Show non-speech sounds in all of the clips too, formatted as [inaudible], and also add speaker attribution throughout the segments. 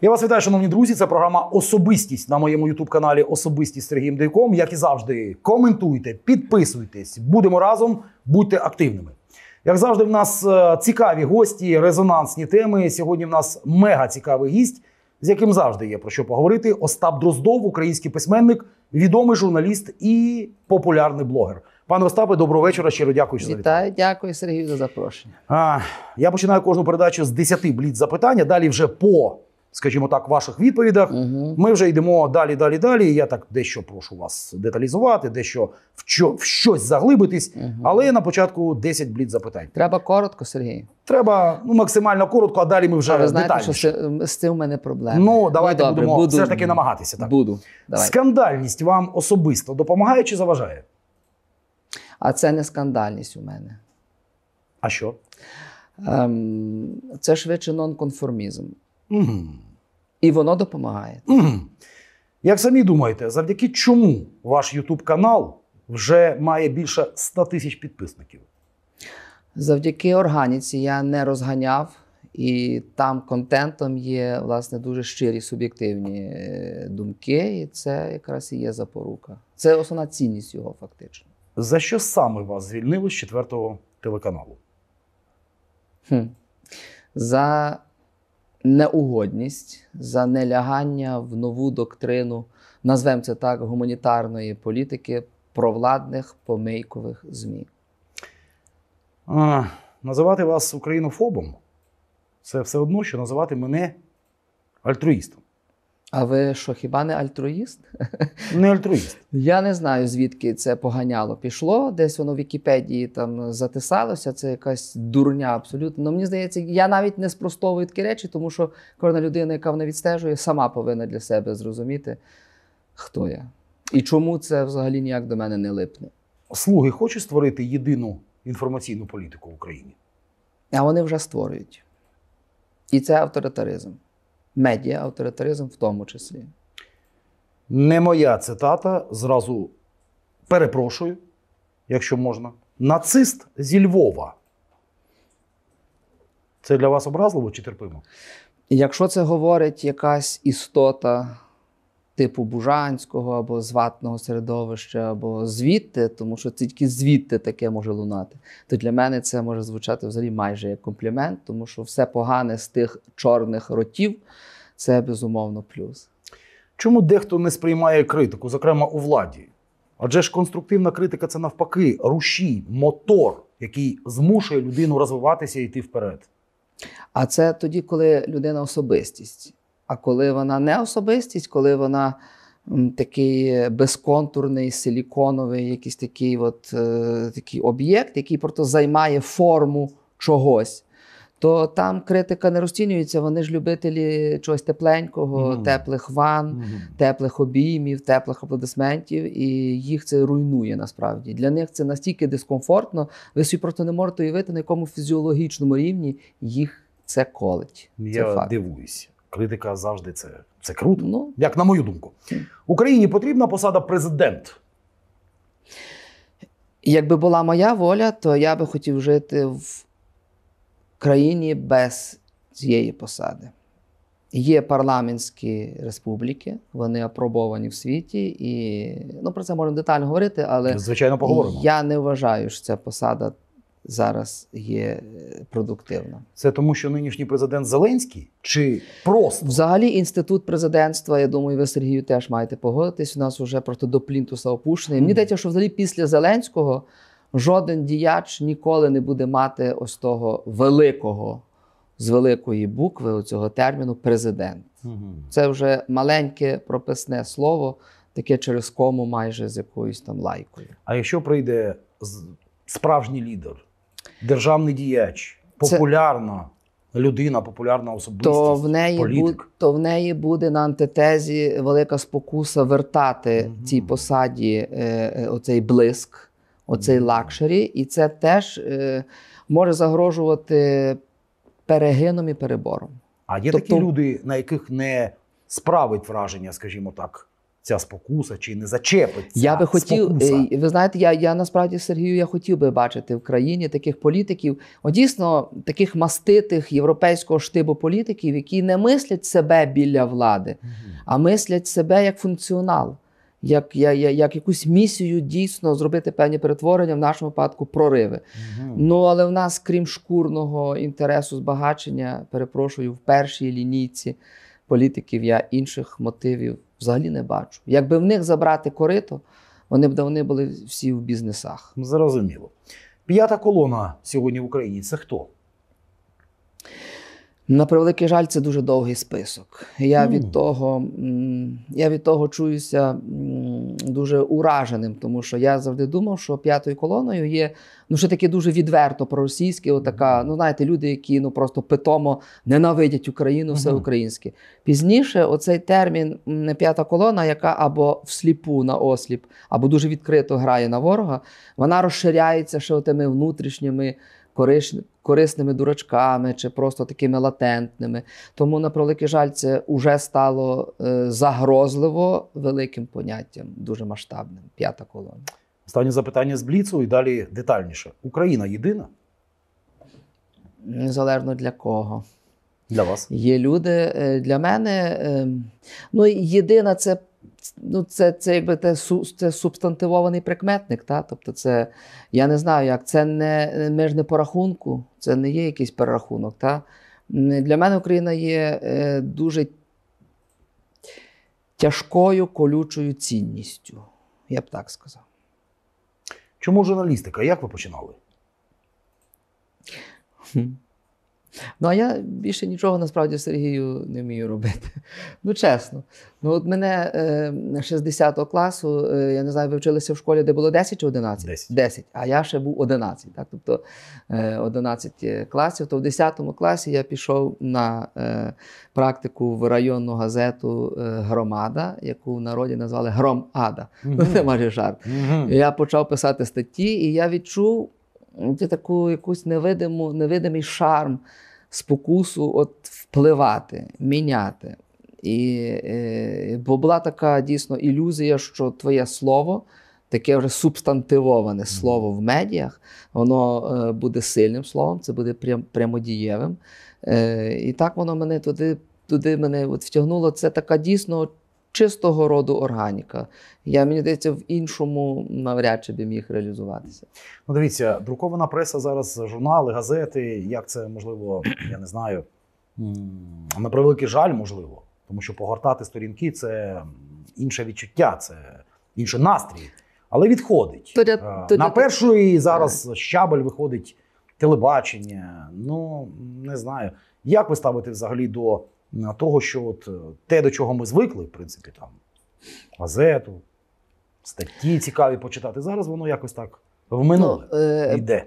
Speaker 1: Я вас вітаю, шановні друзі. Це програма Особистість на моєму ютуб-каналі Особистість Сергієм Дейком. Як і завжди, коментуйте, підписуйтесь, будемо разом, будьте активними. Як завжди, в нас е, цікаві гості, резонансні теми. Сьогодні в нас мега цікавий гість, з яким завжди є про що поговорити. Остап Дроздов, український письменник, відомий журналіст і популярний блогер. Пане Остапе, доброго вечора. Щиро дякую, що
Speaker 2: Вітаю, Дякую, Сергію, за
Speaker 1: запрошення. А, Я починаю кожну передачу з 10 бліт запитання. Далі вже по скажімо так, ваших відповідах, Угу. Ми вже йдемо далі, далі, далі. Я так дещо прошу вас деталізувати, дещо в, чо, в щось заглибитись. Угу. Але на початку 10 блід запитань. Треба
Speaker 2: коротко, Сергій. Треба ну максимально коротко, а далі ми вже а ви знаєте, детальніше. що з цим в мене проблеми. Ну давайте ну, добре, будемо буду, все ж таки намагатися.
Speaker 1: Так буду Давай. скандальність вам особисто допомагає чи
Speaker 2: заважає? А це не скандальність у мене. А що? Ем, Це швидше нонконформізм. Угу і воно допомагає. Mm. Як самі думаєте, завдяки чому ваш
Speaker 1: YouTube канал вже має більше 100 тисяч підписників?
Speaker 2: Завдяки органіці я не розганяв, і там контентом є власне дуже щирі суб'єктивні е, думки, і це якраз і є запорука. Це основна цінність його фактично. За що саме вас звільнили з четвертого телеканалу? Хм. За неугодність, за нелягання в нову доктрину, назвемо це так, гуманітарної політики провладних помийкових ЗМІ.
Speaker 1: А, Називати вас українофобом це все одно, що називати мене
Speaker 2: альтруїстом. А ви що, хіба не альтруїст? Не альтруїст. [laughs] Я не знаю, звідки це поганяло пішло. Десь воно в Вікіпедії там затисалося. Це якась дурня абсолютно. Ну, мені здається, я навіть не спростовую такі речі, тому що кожна людина, яка вона відстежує, сама повинна для себе зрозуміти, хто я. І чому це взагалі ніяк до мене не липне. Слуги хочуть створити єдину інформаційну політику в Україні. А вони вже створюють. І це авторитаризм медіа авторитаризм в тому числі.
Speaker 1: Не моя цитата. Зразу перепрошую, якщо можна. Нацист зі Львова.
Speaker 2: Це для вас образливо чи терпимо? Якщо це говорить якась істота типу Бужанського або зватного середовища, або звідти, тому що тільки звідти таке може лунати. То для мене це може звучати взагалі майже як комплімент, тому що все погане з тих чорних ротів це безумовно плюс. Чому дехто не сприймає критику, зокрема у владі?
Speaker 1: Адже ж конструктивна критика це навпаки рушій, мотор, який змушує людину розвиватися і йти вперед.
Speaker 2: А це тоді, коли людина особистість. А коли вона не особистість, коли вона такий е, безконтурний, силіконовий, якийсь такий от, е, такий об'єкт, який просто займає форму чогось, то там критика не розцінюється. Вони ж любителі чогось тепленького, mm. теплих ван, mm. теплих обіймів, теплих аплодисментів, і їх це руйнує насправді. Для них це настільки дискомфортно, ви собі просто не можете уявити, на якому фізіологічному рівні їх це колить.
Speaker 1: Я це дивуюся. Критика завжди це
Speaker 2: це круто. Ну, Як на мою думку,
Speaker 1: Україні потрібна посада президент.
Speaker 2: Якби була моя воля, то я би хотів жити в країні без цієї посади. Є парламентські республіки, вони апробовані в світі, і ну про це можна детально говорити, але звичайно поговоримо. Я не вважаю, що ця посада зараз є е, продуктивна. Це тому, що нинішній президент Зеленський чи просто взагалі інститут президентства. Я думаю, ви Сергію теж маєте погодитись. У нас вже просто до плінтуса опущений. Mm. Мені здається, що взагалі після Зеленського жоден діяч ніколи не буде мати ось того великого. З великої букви цього терміну президент. Угу. Це вже маленьке прописне слово, таке через кому майже з якоюсь там лайкою.
Speaker 1: А якщо прийде справжній лідер, державний діяч, популярна Це... людина, популярна особистість, то в неї політик. Буде,
Speaker 2: то в неї буде на антитезі велика спокуса вертати угу. цій посаді е, е, оцей блиск. Оцей лакшері, і це теж е, може загрожувати перегином і перебором.
Speaker 1: А є тобто, такі люди, на яких не справить враження, скажімо так, ця спокуса чи не зачепить. я би хотів, спокуса.
Speaker 2: Е, ви знаєте, я я насправді Сергію я хотів би бачити в країні таких політиків, о, дійсно таких маститих європейського штибу політиків, які не мислять себе біля влади, а мислять себе як функціонал. Як я, я, як якусь місію дійсно зробити певні перетворення, в нашому випадку прориви. Угу. Ну але в нас, крім шкурного інтересу збагачення, перепрошую, в першій лінійці політиків я інших мотивів взагалі не бачу. Якби в них забрати корито, вони б давно були всі в бізнесах. Зрозуміло. П'ята колона сьогодні в Україні це хто? На превеликий жаль, це дуже довгий список. Я mm. від того я від того чуюся дуже ураженим, тому що я завжди думав, що п'ятою колоною є ну ще таке дуже відверто проросійське. Отака, ну знаєте, люди, які ну просто питомо ненавидять Україну, все українське. Пізніше оцей термін п'ята колона, яка або всліпу на осліп, або дуже відкрито грає на ворога, вона розширяється ще тими внутрішніми корисними дурачками чи просто такими латентними. Тому, на превеликий жаль, це вже стало е, загрозливо великим поняттям, дуже масштабним. П'ята колона.
Speaker 1: Останнє запитання з Бліцу і далі детальніше. Україна єдина?
Speaker 2: Незалежно для кого. Для вас є люди е, для мене. Ем, ну єдина це ну, це це якби те це субстантивований прикметник. Та? Тобто, це я не знаю, як це не ми ж не по це не є якийсь перерахунок. Та? Для мене Україна є е, дуже тяжкою колючою цінністю. Я б так сказав. Чому журналістика? Як ви починали? Ну а я більше нічого насправді Сергію не вмію робити. [laughs] Ну, чесно. Ну, от мене 60 е, класу, е, я не знаю, ви вчилися в школі, де було 10 чи 11? 10. 10. А я ще був 11. Так? Тобто 11 е, класів. То в 10 класі я пішов на практику в районну газету Громада, яку в народі назвали Громада. Mm -hmm. Ну, Це майже жарт. Mm -hmm. Я почав писати статті, і я відчув таку якусь невидиму, невидимий шарм спокусу от впливати, міняти. І, е, Бо була така дійсно ілюзія, що твоє слово. Таке вже субстантивоване слово в медіях, воно е, буде сильним словом, це буде прям, прямодієвим. Е, і так воно мене туди туди мене от втягнуло. Це така дійсно чистого роду органіка. Я мені здається, в іншому навряд чи би міг реалізуватися.
Speaker 1: Ну, дивіться, друкована преса зараз, журнали, газети. Як це можливо, я не знаю. На превеликий жаль, можливо, тому що погортати сторінки це інше відчуття, це інший настрій, але відходить то, е, то, на першої і зараз щабель виходить телебачення. Ну не знаю, як ви ставите взагалі до того, що от е, те, до чого ми звикли, в принципі, там газету, статті цікаві почитати. Зараз воно якось так
Speaker 2: вминуло. Ну, е... Йде.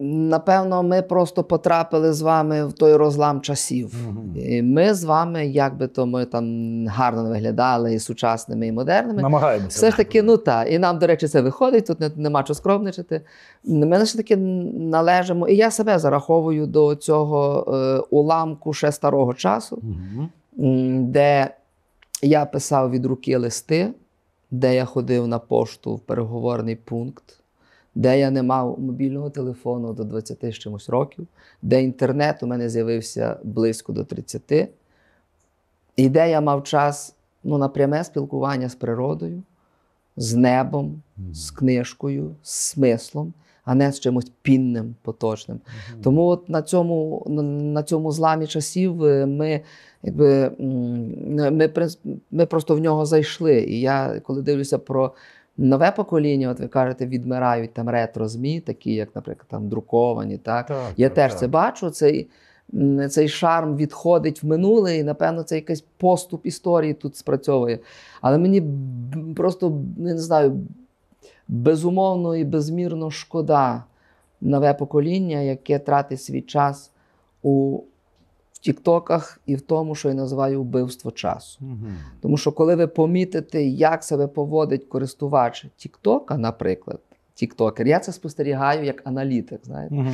Speaker 2: Напевно, ми просто потрапили з вами в той розлам часів. І Ми з вами, як би то ми там гарно не виглядали і сучасними, і модерними. Намагаємося. Все ж таки, ну та. І нам, до речі, це виходить, тут не, нема що скромничати. Ми ну, все таки належимо, і я себе зараховую до цього е, уламку ще старого часу, угу. де я писав від руки листи, де я ходив на пошту в переговорний пункт де я не мав мобільного телефону до 20 з чимось років, де інтернет у мене з'явився близько до 30, і де я мав час ну, на пряме спілкування з природою, з небом, з книжкою, з смислом, а не з чимось пінним, поточним. Тому от на цьому на цьому зламі часів е, ми якби, ми, ми просто в нього зайшли. І я коли дивлюся про. Нове покоління, от ви кажете, відмирають там ретро змі, такі як, наприклад, там друковані. Так, так я так, теж так. це бачу. Цей цей шарм відходить в минуле, і напевно це якийсь поступ історії тут спрацьовує. Але мені просто не знаю, безумовно і безмірно шкода нове покоління, яке тратить свій час у в тіктоках і в тому, що я називаю вбивство часу. Угу. Тому що, коли ви помітите, як себе поводить користувач Тіктока, наприклад, Тіктокер, я це спостерігаю як аналітик. знаєте. Угу.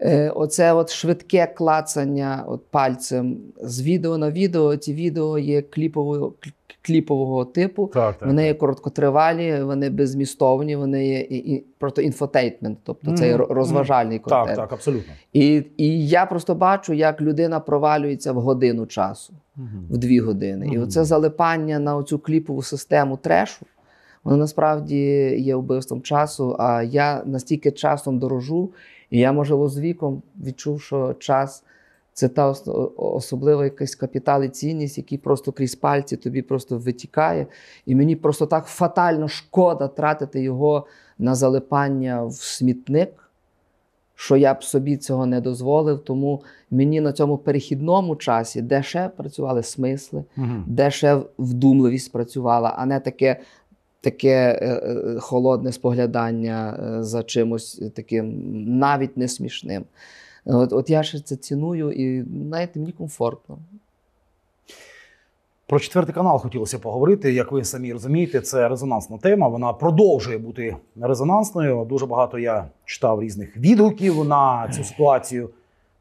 Speaker 2: Е, Оце от швидке клацання от пальцем з відео на відео. Ці відео є кліповою кліпового типу. Так, так, вони так. є короткотривалі, вони безмістовні, вони є і, і просто інфотейтмент, тобто mm-hmm. розважальний mm контент. Так, так, абсолютно. І і я просто бачу, як людина провалюється в годину часу, mm-hmm. в дві години. І оце залипання на оцю кліпову систему трешу. Воно насправді є вбивством часу. А я настільки часом дорожу, і я, можливо, з віком відчув, що час це та особлива якась капітал і цінність, який просто крізь пальці тобі просто витікає. І мені просто так фатально шкода тратити його на залипання в смітник, що я б собі цього не дозволив. Тому мені на цьому перехідному часі, де ще працювали смисли, угу. де ще вдумливість працювала, а не таке. Таке е, е, холодне споглядання е, за чимось таким навіть не смішним. От от я ще це ціную і знаєте, мені комфортно.
Speaker 1: Про четвертий канал хотілося поговорити. Як ви самі розумієте, це резонансна тема. Вона продовжує бути резонансною. Дуже багато я читав різних відгуків на цю ситуацію.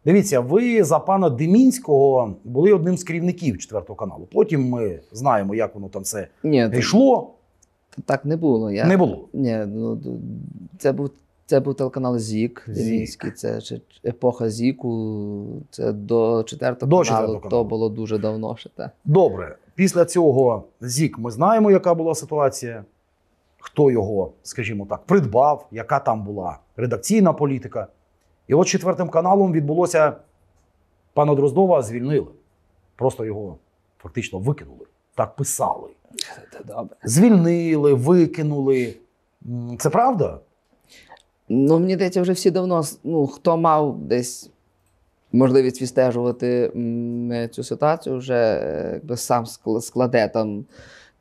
Speaker 1: Дивіться, ви за пана Демінського були одним з керівників четвертого каналу. Потім ми знаємо, як воно там все
Speaker 2: Ні, йшло. Так не було. Я... Не було. Ні, ну, Це був це був телеканал Зік, Демінський, це епоха Зіку. Це до четвертого до каналу, четвертого. то було дуже давно. ще те.
Speaker 1: Добре. Після цього Зік ми знаємо, яка була ситуація,
Speaker 2: хто його,
Speaker 1: скажімо так, придбав, яка там була редакційна політика. І от четвертим каналом відбулося пана Дроздова звільнили. Просто його фактично викинули. Так писали. добре. Звільнили, викинули.
Speaker 2: Це правда? Ну, мені здається, вже всі давно ну, хто мав десь можливість відстежувати цю ситуацію, вже е, якби сам складе там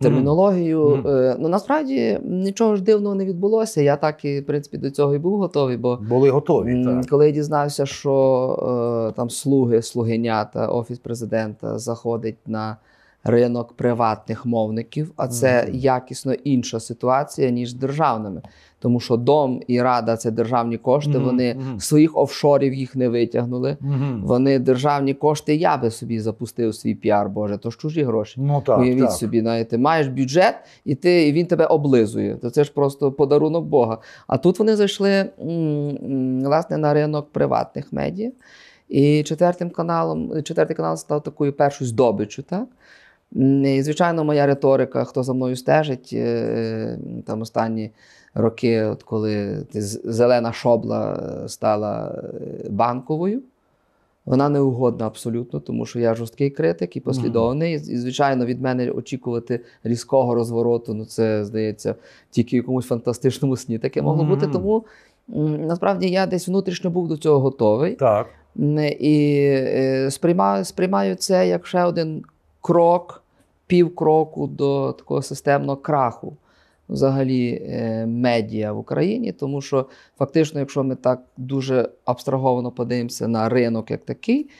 Speaker 2: термінологію. Mm -hmm. Ну насправді нічого ж дивного не відбулося. Я так і в принципі до цього і був готовий. Бо були готові. так. Коли я дізнався, що е, там слуги, слугенята, офіс президента заходить на ринок приватних мовників, а це якісно інша ситуація ніж з державними. Тому що дом і рада це державні кошти. Вони своїх офшорів їх не витягнули. Вони державні кошти. Я би собі запустив свій піар. Боже, то ж чужі гроші. Ну так уявіть так. собі, навіть ти маєш бюджет, і ти і він тебе облизує. То це ж просто подарунок Бога. А тут вони зайшли власне на ринок приватних медіа. І четвертим каналом, четвертий канал став такою першою здобиччю, так? І, звичайно, моя риторика, хто за мною стежить е, там останні роки, от коли зелена шобла е, стала е, банковою, вона не угодна абсолютно, тому що я жорсткий критик і послідовний. І, звичайно, від мене очікувати різкого розвороту, ну це здається, тільки в якомусь фантастичному сні таке могло бути. Тому насправді я десь внутрішньо був до цього готовий. Так. І сприймаю, сприймаю це як ще один крок, пів кроку до такого системного краху взагалі е, медіа в Україні, тому що фактично, якщо ми так дуже абстраговано подивимося на ринок як такий,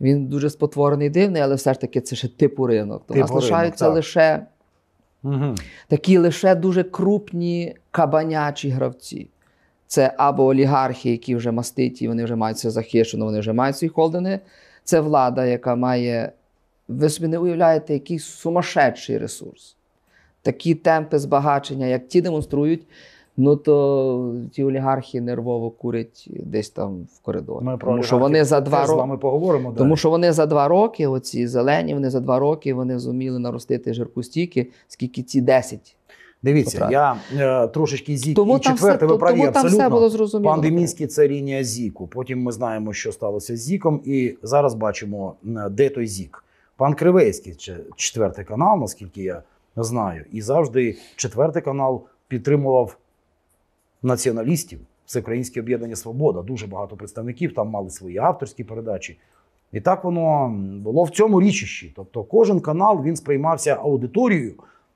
Speaker 2: він дуже спотворений дивний, але все ж таки це ще типу ринок. Тобто у нас типу лишаються лише угу. такі лише дуже крупні кабанячі гравці. Це або олігархи, які вже маститі, вони вже мають все захищено, вони вже мають свої холдинги. Це влада, яка має ви собі не уявляєте, який сумасшедший ресурс. Такі темпи збагачення, як ті демонструють, ну то ті олігархи нервово курять десь там в коридорі. Ми про Тому що вони за два роки
Speaker 1: поговоримо. Тому далі.
Speaker 2: що вони за два роки, оці зелені, вони за два роки вони зуміли наростити жирку стільки, скільки ці 10. Дивіться, Потрати. я е, трошечки зік тому і четверте ви праві абсолютно. Пан
Speaker 1: Демінський – це лінія Зіку. Потім ми знаємо, що сталося з Зіком, і зараз бачимо, е, де той Зік пан Кривецький, четвертий канал, наскільки я знаю, і завжди четвертий канал підтримував націоналістів. Всеукраїнське об'єднання Свобода. Дуже багато представників там мали свої авторські передачі. І так воно було в цьому річищі. Тобто, кожен канал він сприймався аудиторією,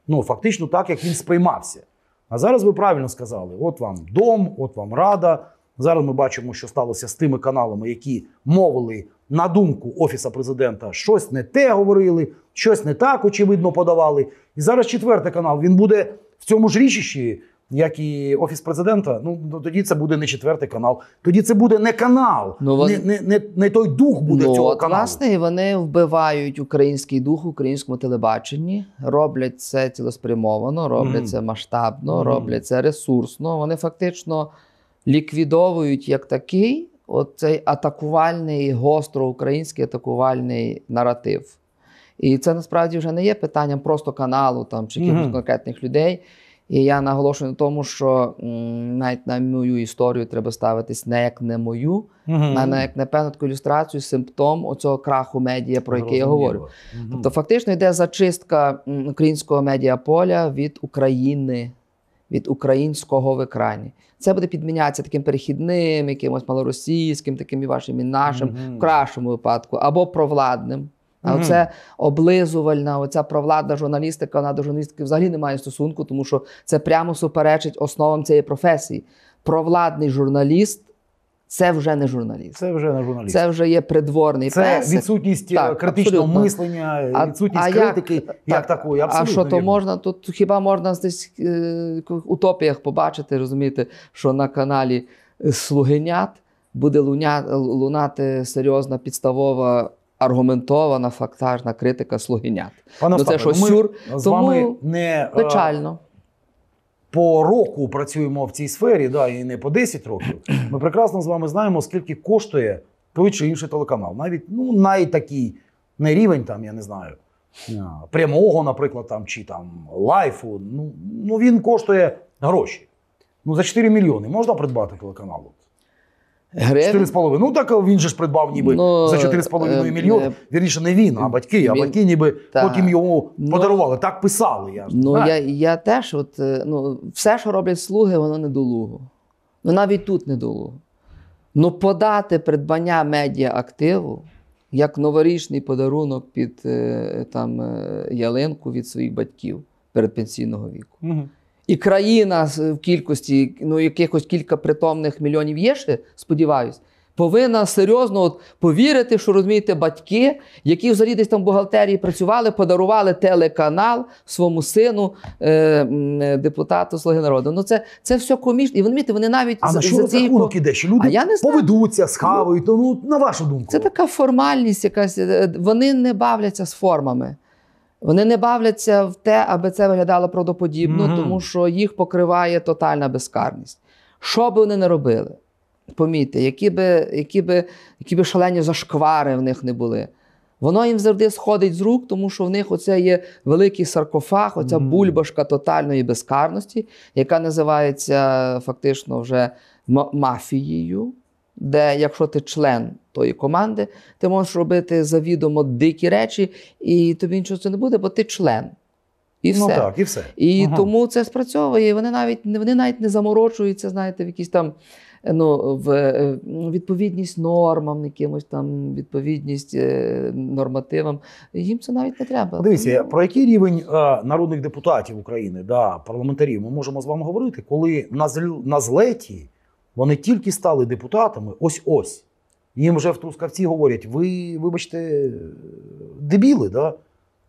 Speaker 1: ну фактично так, як він сприймався. А зараз ви правильно сказали: от вам дом, от вам рада. Зараз ми бачимо, що сталося з тими каналами, які мовили на думку Офіса президента, щось не те говорили, щось не так очевидно подавали. І зараз четвертий канал він буде в цьому ж річищі, як і офіс президента. Ну, ну тоді це буде не четвертий канал, тоді це буде не канал, ну, вони... не, не не, не, той дух буде ну, цього от, каналу.
Speaker 2: Власне, вони вбивають український дух в українському телебаченні, роблять це цілеспрямовано, роблять mm. це масштабно, mm. роблять це ресурсно. Вони фактично ліквідовують як такий оцей атакувальний, гостро український атакувальний наратив. І це насправді вже не є питанням просто каналу там чи якихось mm-hmm. конкретних людей. І я наголошую на тому, що м, навіть на мою історію треба ставитись не як не мою, mm-hmm. а не як на певну таку ілюстрацію, симптом оцього краху медіа, про який я говорю. Mm-hmm. Тобто, фактично йде зачистка українського медіаполя від України, від українського в екрані. Це буде підмінятися таким перехідним, якимось малоросійським, таким і вашим і нашим, mm-hmm. в кращому випадку, або провладним. А mm-hmm. Оце облизувальна, оця провладна журналістика, вона до журналістики взагалі не має стосунку, тому що це прямо суперечить основам цієї професії. Провладний журналіст це вже не журналіст. Це вже не журналіст. Це вже є придворний Це песик. відсутність е, так, критичного абсолютно. мислення, а, відсутність а критики
Speaker 1: як, як такої. Абсолютно А що то
Speaker 2: можна? Тут хіба можна десь е, утопіях побачити, розумієте, що на каналі е, Слугинят буде луня, лунати серйозна підставова. Аргументована фактажна критика слугинят. Пане ну, Остапе, це що ну, ми сюр, з тому вами не е, печально по року працюємо
Speaker 1: в цій сфері, да, і не по 10 років. Ми прекрасно з вами знаємо, скільки коштує той чи інший телеканал. Навіть ну, найтакий не рівень, там, я не знаю, е, прямого, наприклад, там, чи там лайфу. Ну, ну він коштує гроші. Ну, за 4 мільйони можна придбати телеканалу? Гривень? 4,5. Ну так він же ж придбав ніби ну, за 4,5 е, мільйон. Е, Вірніше, не він, а батьки. А батьки ніби та, потім йому ну, подарували. Так писали. Я Ну я
Speaker 2: я теж, от е, ну, все, що роблять слуги, воно недолуго. Ну навіть тут недолуго. Ну, подати придбання медіа активу як новорічний подарунок під е, там е, ялинку від своїх батьків передпенсійного віку. Угу. І країна в кількості ну, якихось кілька притомних мільйонів є ще, сподіваюсь, повинна серйозно от повірити, що розумієте, батьки, які взагалі десь там в бухгалтерії працювали, подарували телеканал своєму сину, е, е депутату Слуги народу. Ну це це все комічно. І вони вони навіть а за, на що за цієї... рахунок іде, що люди а я не знаю. поведуться, схавають. Ну, ну на вашу думку, це така формальність, якась е, е, вони не бавляться з формами. Вони не бавляться в те, аби це виглядало правдоподібно, mm -hmm. тому що їх покриває тотальна безкарність. Що би вони не робили? помітьте, які би, які би, які би шалені зашквари в них не були. Воно їм завжди сходить з рук, тому що в них оце є великий саркофаг, оця mm -hmm. бульбашка тотальної безкарності, яка називається фактично вже мафією де, якщо ти член тої команди, ти можеш робити завідомо дикі речі, і тобі нічого це не буде, бо ти член.
Speaker 1: І ну все. Ну, так, І все. І ага. тому
Speaker 2: це спрацьовує. Вони навіть вони навіть не заморочуються, знаєте, в якісь там ну, в е, відповідність нормам, якимось там відповідність е, нормативам. Їм це навіть не треба. Дивіться, про
Speaker 1: який рівень е, народних депутатів України да, парламентарів ми можемо з вами говорити, коли на злеті. Вони тільки стали депутатами ось ось. Їм вже в Трускавці говорять: ви, вибачте, дебіли, да?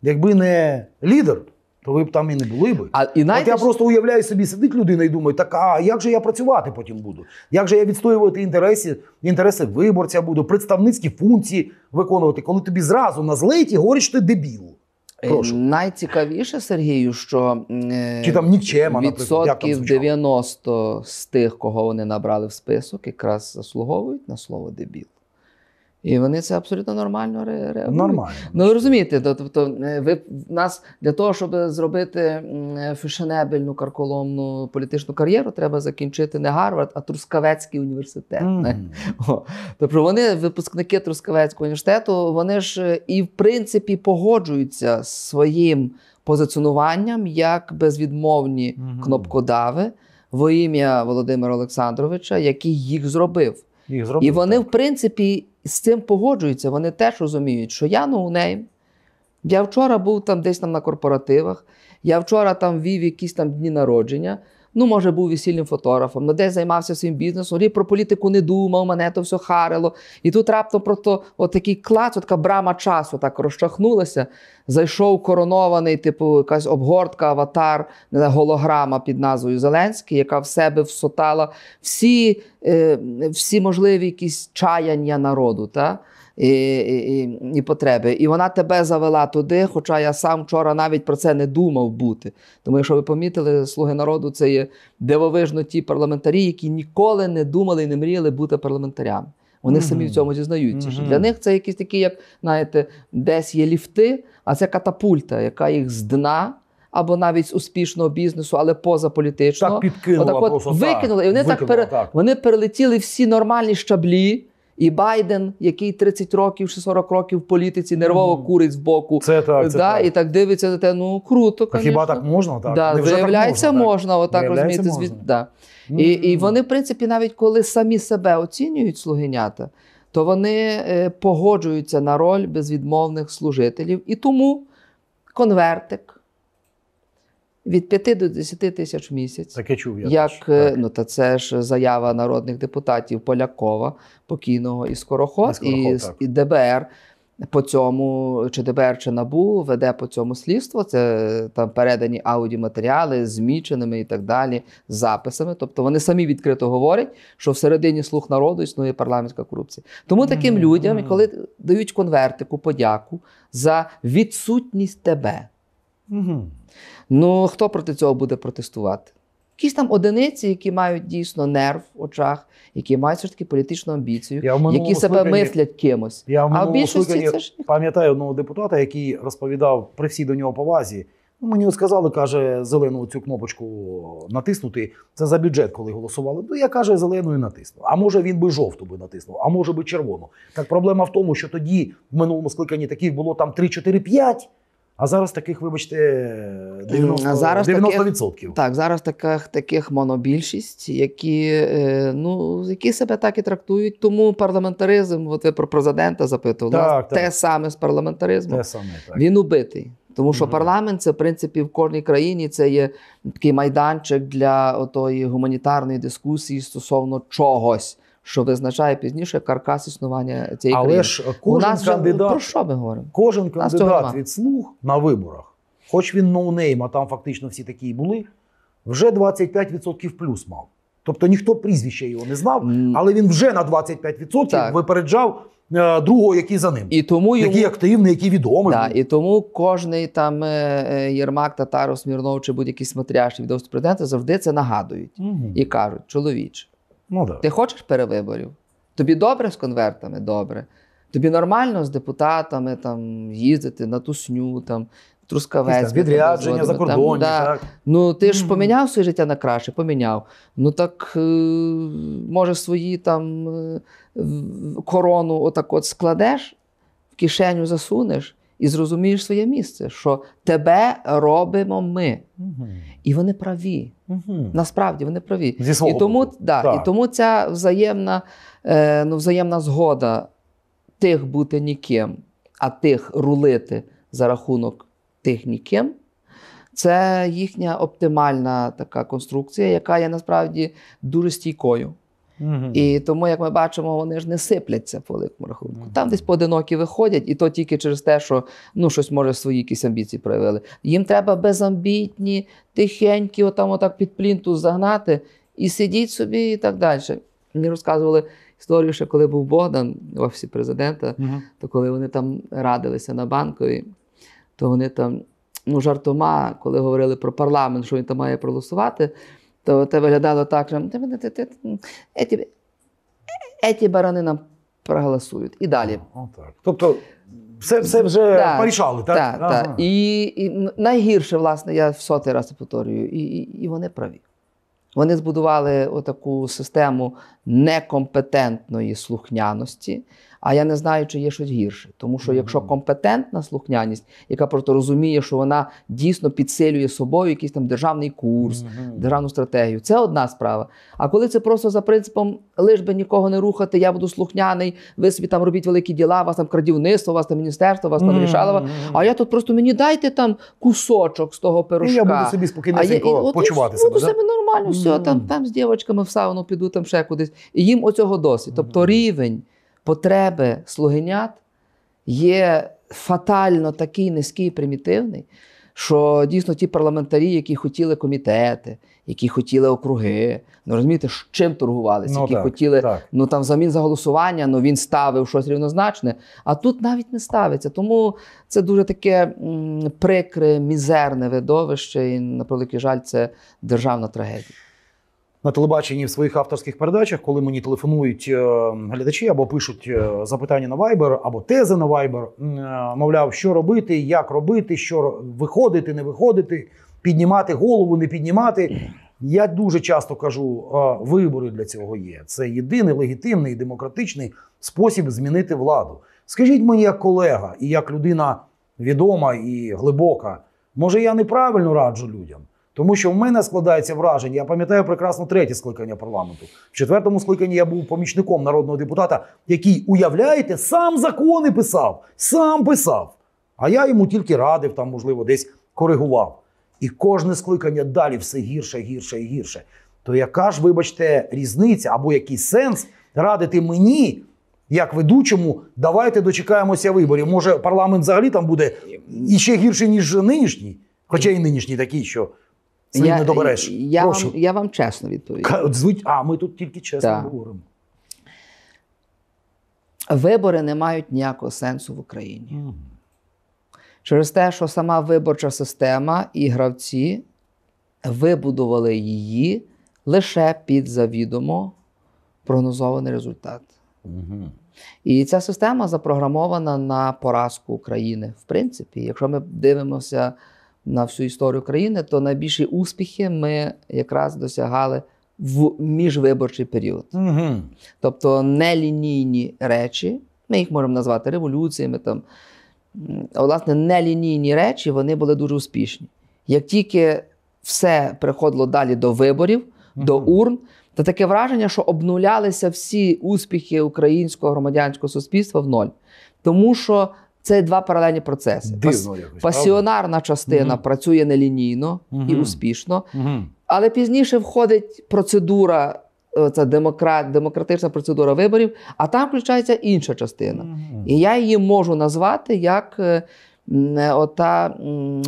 Speaker 1: якби не лідер. То ви б там і не були б. А От я просто уявляю собі, сидить людина і думає, так а як же я працювати потім буду? Як же я відстоювати інтереси інтереси виборця буду, представницькі функції виконувати, коли тобі зразу на злеті говорять, що ти дебіл. Е, Прошу.
Speaker 2: Найцікавіше, Сергію, що е, Чи там нікчема, відсотків як 90 з тих, кого вони набрали в список, якраз заслуговують на слово дебіл. І вони це абсолютно нормально реагують. Нормально. Ну розумієте, тобто, е, ви нас для того, щоб зробити фешенебельну карколомну політичну кар'єру, треба закінчити не Гарвард, а Трускавецький університет. Mm-hmm. [laughs] тобто вони, випускники Трускавецького університету, вони ж е, і в принципі погоджуються з своїм позиціонуванням як безвідмовні mm-hmm. кнопкодави во ім'я Володимира Олександровича, який їх зробив. Їх зробив і вони, так. в принципі. І з цим погоджуються, вони теж розуміють, що я ноунейм. Я вчора був там десь там на корпоративах, я вчора там вів якісь там дні народження. Ну, може, був весільним фотографом, ну десь займався своїм бізнесом, і про політику не думав, мене то все харило. І тут раптом просто то от такий клац, от така брама часу так розчахнулася. Зайшов коронований, типу, якась обгортка, аватар, голограма під назвою Зеленський, яка в себе всотала всі, е, всі можливі якісь чаяння народу. Та? і, і, і потреби. І вона тебе завела туди, хоча я сам вчора навіть про це не думав бути. Тому, що ви помітили, слуги народу це є дивовижно ті парламентарі, які ніколи не думали і не мріяли бути парламентарями. Вони mm -hmm. самі в цьому зізнаються. Mm -hmm. Для них це якісь такі, як знаєте, десь є ліфти, а це катапульта, яка їх з дна. Або навіть з успішного бізнесу, але поза політичного. Так підкинула, Отак викинули, і вони викинула, так, пере... так вони перелетіли всі нормальні щаблі, і Байден, який 30 років чи 40 років в політиці, нервово курить з боку, це так, це да, так. і так дивиться на те. Ну круто, конечно. хіба так можна? Так да, виявляється, так можна, можна отак розумієте. Звід... Да. І, і вони, в принципі, навіть коли самі себе оцінюють слугенята, то вони е, погоджуються на роль безвідмовних служителів і тому конвертик від 5 до 10 тисяч в місяць. Таке чув я. Як, е, так. Ну, та це ж заява народних депутатів Полякова, покійного і Скороход, і, і ДБР. По цьому, чи ДБР, чи НАБУ веде по цьому слідство. Це е, там передані аудіоматеріали з міченими і так далі, з записами. Тобто вони самі відкрито говорять, що всередині слуг народу існує парламентська корупція. Тому таким mm -hmm. людям, коли дають конвертику, подяку за відсутність тебе. Угу. Ну, хто проти цього буде протестувати? Якісь там одиниці, які мають дійсно нерв в очах, які мають все ж таки політичну амбіцію, які себе мислять кимось. Я в а в більшості це ж
Speaker 1: пам'ятаю одного депутата, який розповідав при всій до нього повазі. Ну, Мені сказали, каже, зелену цю кнопочку натиснути. Це за бюджет, коли голосували. Ну я каже, зеленою натиснув. А може він би жовту би натиснув, а може би червону. Так проблема в тому, що тоді в минулому скликанні таких було там 3-4-5. А зараз таких, вибачте, 90%. Е, зараз 90%.
Speaker 2: Таких, так, зараз таких таких монобільшість, які е, ну, які себе так і трактують. Тому парламентаризм, от ви про президента запитували, так, так. те саме з парламентаризмом. Те саме, так. Він убитий. Тому що парламент це в принципі в кожній країні це є такий майданчик для отої гуманітарної дискусії стосовно чогось що визначає пізніше каркас існування цієї Але країни. ж кожен нас кандидат, про
Speaker 1: що ми говоримо? Кожен кандидат від слуг на виборах, хоч він ноунейм, а там фактично всі такі і були, вже 25% плюс мав. Тобто ніхто прізвища його не знав, але він вже на 25% так. випереджав е, другого, який за ним, і тому йому...
Speaker 2: активний, який відомий. Да, і тому кожний там е, е, Єрмак, Татаров, Смірнов чи будь-який смотряш і відомості президента завжди це нагадують угу. і кажуть, чоловіче. Ну, да. Ти хочеш перевиборів? Тобі добре з конвертами? Добре. Тобі нормально з депутатами там, їздити на тусню, там, трускавець. Відрядження за кордоні. Да. Так. Ну, ти ж поміняв своє життя на краще, поміняв. Ну так е, може свої там е, корону отак от складеш, в кишеню засунеш і зрозумієш своє місце, що тебе робимо ми. Угу. І вони праві. Угу. Насправді вони праві. Зі свого і тому Да, так. і тому ця взаємна, е, ну, взаємна згода тих бути ніким, а тих рулити за рахунок тих ніким. Це їхня оптимальна така конструкція, яка є насправді дуже стійкою. Угу. І тому, як ми бачимо, вони ж не сипляться по великому рахунку. Угу. Там десь поодинокі виходять, і то тільки через те, що ну щось може свої якісь амбіції проявили. Їм треба безамбітні, тихенькі, отам отак під плінту загнати і сидіть собі, і так далі. Мені розказували історію, що коли був Богдан в офісі президента, угу. то коли вони там радилися на банковій, то вони там ну жартома, коли говорили про парламент, що він там має проголосувати то це виглядало так, що еті, еті барани нам проголосують. І далі. О, так. Тобто все все вже да, порішали, так? Так, ага. так. І, і найгірше, власне, я в сотий раз повторюю, і, і, і вони праві. Вони збудували отаку систему некомпетентної слухняності. А я не знаю, чи є щось гірше. Тому що якщо компетентна слухняність, яка просто розуміє, що вона дійсно підсилює собою якийсь там державний курс, державну стратегію, це одна справа. А коли це просто за принципом лиш би нікого не рухати, я буду слухняний, ви собі там робіть великі діла, вас там крадівництво, вас там міністерство, вас там рішалово, А я тут просто мені дайте там кусочок з того ну, пирожка. І я буду собі спокійно почувати Буду себе нормально, все там там з дівчатками в сауну піду, там ще кудись. І їм оцього досить. Тобто рівень потреби слугенят є фатально такий низький, примітивний, що дійсно ті парламентарі, які хотіли комітети, які хотіли округи, ну розумієте, з чим торгувалися, ну, які так, хотіли так. ну там взамін за голосування, ну він ставив щось рівнозначне, а тут навіть не ставиться. Тому це дуже таке м, прикре, мізерне видовище, і на великий жаль, це державна трагедія на телебаченні в своїх авторських передачах, коли мені
Speaker 1: телефонують е, глядачі або пишуть е, запитання на Viber, або тези на Viber, е, мовляв, що робити, як робити, що виходити, не виходити, піднімати голову, не піднімати. Я дуже часто кажу, вибори для цього є. Це єдиний легітимний демократичний спосіб змінити владу. Скажіть мені, як колега і як людина відома і глибока, може я неправильно раджу людям? Тому що в мене складається враження, я пам'ятаю прекрасно третє скликання парламенту. В четвертому скликанні я був помічником народного депутата, який, уявляєте, сам закони писав, сам писав. А я йому тільки радив, там, можливо, десь коригував. І кожне скликання далі все гірше, гірше і гірше. То яка ж, вибачте, різниця або який сенс радити мені, як ведучому, давайте дочекаємося виборів. Може, парламент взагалі там буде іще гірше, ніж нинішній, хоча і нинішній такий, що
Speaker 2: я, не ну, добереш. Я Прошу. вам я вам чесно відповім. А ми тут тільки чесно так. говоримо. Вибори не мають ніякого сенсу в Україні. Через те, що сама виборча система і гравці вибудували її лише під завідомо прогнозований результат. І ця система запрограмована на поразку України. В принципі, якщо ми дивимося на всю історію країни, то найбільші успіхи ми якраз досягали в міжвиборчий період. Угу. Тобто нелінійні речі, ми їх можемо назвати революціями. там. власне, нелінійні речі вони були дуже успішні. Як тільки все приходило далі до виборів, угу. до урн, то таке враження, що обнулялися всі успіхи українського громадянського суспільства в ноль. Тому що це два паралельні процеси. Дивно, якось, Пасіонарна правда? частина угу. працює нелінійно угу. і успішно, угу. але пізніше входить процедура, е, це демократ, демократична процедура виборів, а там включається інша частина. І я її можу назвати як е, е, ота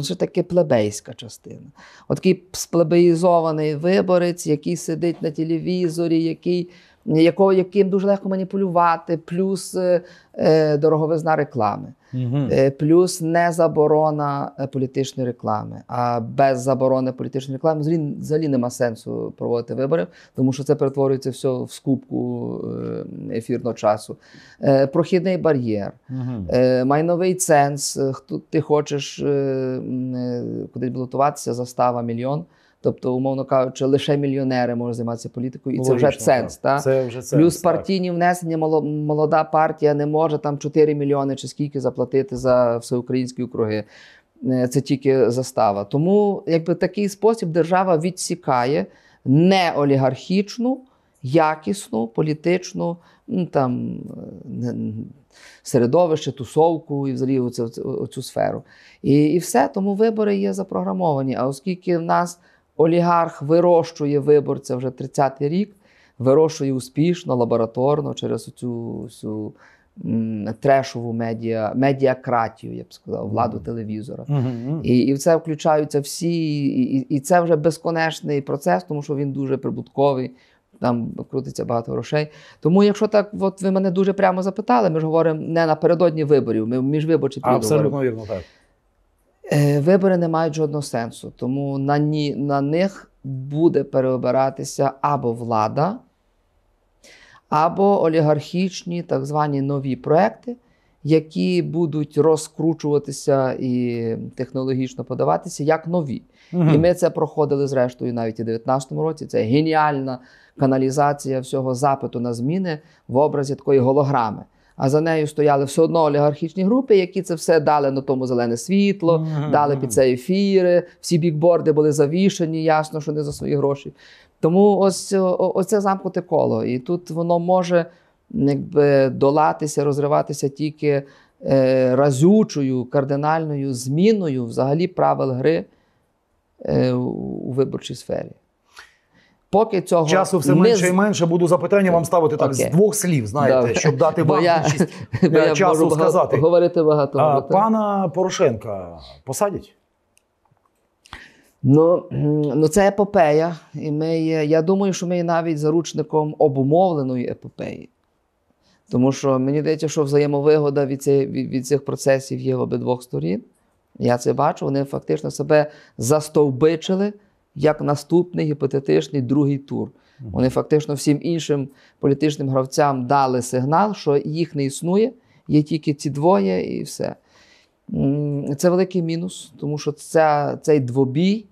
Speaker 2: що таке плебейська частина. Отакий такий сплебеїзований виборець, який сидить на телевізорі, який якого, яким дуже легко маніпулювати, плюс е, е дороговизна реклами, угу. плюс не заборона е, політичної реклами. А без заборони політичної реклами взагалі, взагалі нема сенсу проводити вибори, тому що це перетворюється все в скупку ефірного часу. Е, прохідний бар'єр, угу. е, майновий ценз. Хто ти хочеш е, кудись балотуватися, застава мільйон. Тобто, умовно кажучи, лише мільйонери можуть займатися політикою, і Логично, це вже сенс. Та? Це вже сенс, Плюс партійні так. внесення, молода партія не може там 4 мільйони чи скільки заплатити за всеукраїнські округи. Е, це тільки застава. Тому, якби такий спосіб, держава відсікає неолігархічну, якісну, політичну ну, там е, середовище, тусовку і взагалі оцю, оцю сферу. І, І все, тому вибори є запрограмовані. А оскільки в нас олігарх вирощує виборця вже 30-й рік, вирощує успішно, лабораторно через цю цю трешову медіа, медіакратію, я б сказав, владу телевізора. І і в це включаються всі, і, і це вже безконечний процес, тому що він дуже прибутковий. Там крутиться багато грошей. Тому, якщо так, от ви мене дуже прямо запитали, ми ж говоримо не напередодні виборів, ми міжвиборчі період. Абсолютно вірно, так. Е, вибори не мають жодного сенсу, тому на ні, на них буде переобиратися або влада, або олігархічні так звані нові проекти, які будуть розкручуватися і технологічно подаватися як нові. Угу. І ми це проходили зрештою навіть у 2019 році. Це геніальна каналізація всього запиту на зміни в образі такої голограми а за нею стояли все одно олігархічні групи, які це все дали на тому зелене світло, mm -hmm. дали під це ефіри, всі бікборди були завішені, ясно, що не за свої гроші. Тому ось ось це замкнуте коло. І тут воно може якби долатися, розриватися тільки е, разючою кардинальною зміною взагалі правил гри е, у виборчій сфері поки цього часу все менше не... і
Speaker 1: менше, буду запитання вам ставити так okay. з двох слів, знаєте, Добре. щоб дати вам
Speaker 2: [laughs] е, часу можу сказати. Говорити багато а, пана
Speaker 1: Порошенка посадять.
Speaker 2: Ну ну це епопея, і ми є, я думаю, що ми є навіть заручником обумовленої епопеї. Тому що мені здається, що взаємовигода від цих, від, від цих процесів є в обидвох сторін. Я це бачу, вони фактично себе застовбичили як наступний гіпотетичний другий тур. Вони фактично всім іншим політичним гравцям дали сигнал, що їх не існує, є тільки ці двоє, і все. Це великий мінус, тому що ця, цей двобій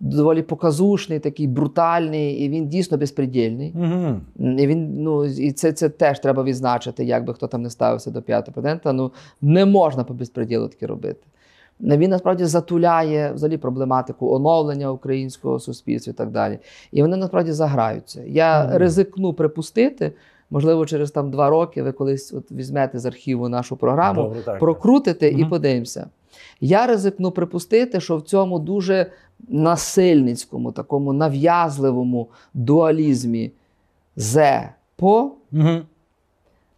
Speaker 2: доволі показушний, такий брутальний, і він дійсно безпредільний. Угу. І він, ну, і це це теж треба відзначити, як би хто там не ставився до п'ятого президента. Ну не можна по безпреділу таке робити. Він насправді затуляє взагалі проблематику оновлення українського суспільства і так далі. І вони насправді заграються. Я mm -hmm. ризикну припустити, можливо, через там два роки ви колись от візьмете з архіву нашу програму, Добре, так. прокрутите mm -hmm. і подивимося. Я ризикну припустити, що в цьому дуже насильницькому, такому нав'язливому дуалізмі зе по mm -hmm.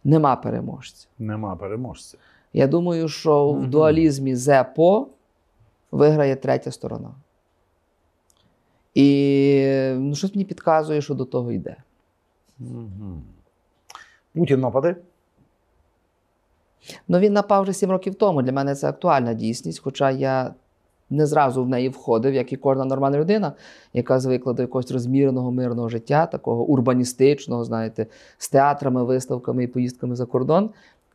Speaker 2: нема переможців. Нема переможців. Я думаю, що в дуалізмі зе виграє третя сторона. І ну, щось мені підказує, що до того йде. Путін нападе? Ну, він напав вже сім років тому. Для мене це актуальна дійсність, хоча я не зразу в неї входив, як і кожна нормальна людина, яка звикла до якогось розміреного мирного життя, такого урбаністичного, знаєте, з театрами, виставками і поїздками за кордон.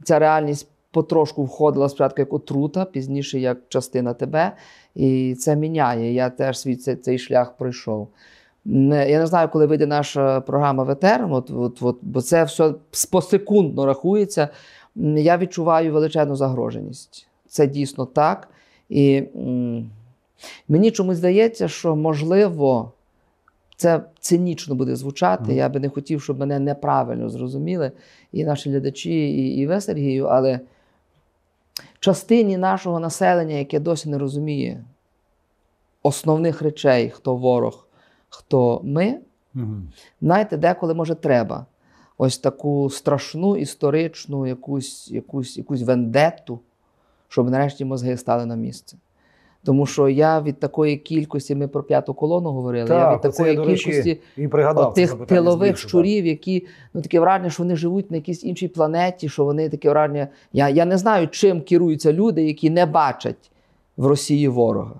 Speaker 2: Ця реальність потрошку входила спочатку як отрута, пізніше як частина тебе. І це міняє. Я теж свій цей, цей шлях пройшов. Я не знаю, коли вийде наша програма ВТР, от, от, от, бо це все посекундно рахується. Я відчуваю величезну загроженість. Це дійсно так. І мені чомусь здається, що можливо. Це цинічно буде звучати. Mm. Я би не хотів, щоб мене неправильно зрозуміли і наші глядачі, і і ви, Сергію, але частині нашого населення, яке досі не розуміє основних речей, хто ворог, хто ми, угу. знаєте, деколи може треба ось таку страшну історичну якусь, якусь, якусь вендетту, щоб нарешті мозги стали на місце. Тому що я від такої кількості, ми про п'яту колону говорили, так, я від такої це, кількості і пригадав, тих тилових щурів, так. які ну таке враження, що вони живуть на якійсь іншій планеті, що вони таке враження. Я я не знаю, чим керуються люди, які не бачать в Росії ворога.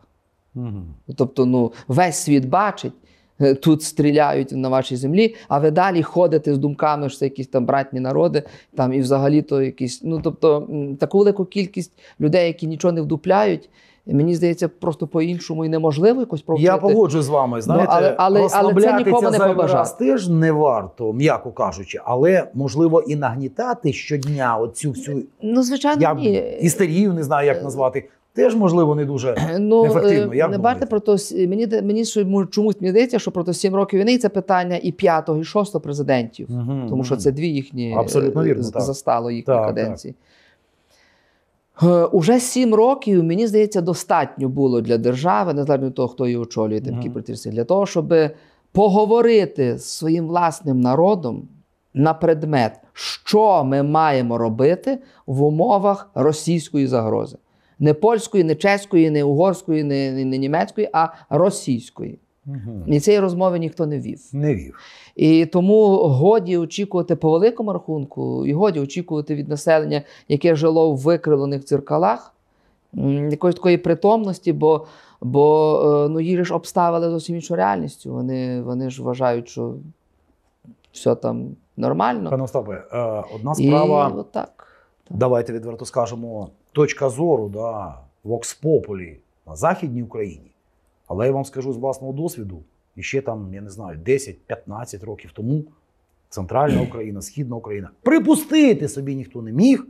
Speaker 2: Угу. Тобто, ну весь світ бачить, е, тут стріляють на вашій землі, а ви далі ходите з думками, що це якісь там братні народи, там і взагалі то якісь. Ну тобто, таку велику кількість людей, які нічого не вдупляють. Мені здається, просто по-іншому і неможливо якось провчити. Я погоджу з вами. Ну, знаєте, ну, але, але, але це нікому не побажати. теж не
Speaker 1: варто, м'яко кажучи, але можливо і нагнітати щодня оцю всю ну,
Speaker 2: ну звичайно, я, ні.
Speaker 1: істерію, не знаю, як е, назвати. Теж можливо не дуже [clears throat] ну, ефективно. Е, як не
Speaker 2: бачите, про то мені мені чомусь мені здається, що про то сім років війни це питання і п'ятого, і шостого президентів, угу, тому що це дві їхні абсолютно е, вірно, застало їхні так, каденції. Так. Е, уже сім років, мені здається, достатньо було для держави, незалежно того, хто її очолює, там кіпертірці, для того, щоб поговорити з своїм власним народом на предмет, що ми маємо робити в умовах російської загрози. Не польської, не чеської, не угорської, не, не німецької, а російської. Угу. І цієї розмови ніхто не вів. Не вів. І тому годі очікувати по великому рахунку, і годі очікувати від населення, яке жило в викрилених дзеркалах, якоїсь такої притомності, бо бо е, ну, її ж обставили зовсім іншу реальністю. Вони вони ж вважають, що все там нормально. Пане
Speaker 1: Остапе, е, одна справа. І
Speaker 2: отак. Давайте
Speaker 1: відверто скажемо: точка зору да, Вокспополі на Західній Україні. Але я вам скажу з власного досвіду, і ще там, я не знаю, 10-15 років тому центральна Україна, Східна Україна припустити собі ніхто не міг,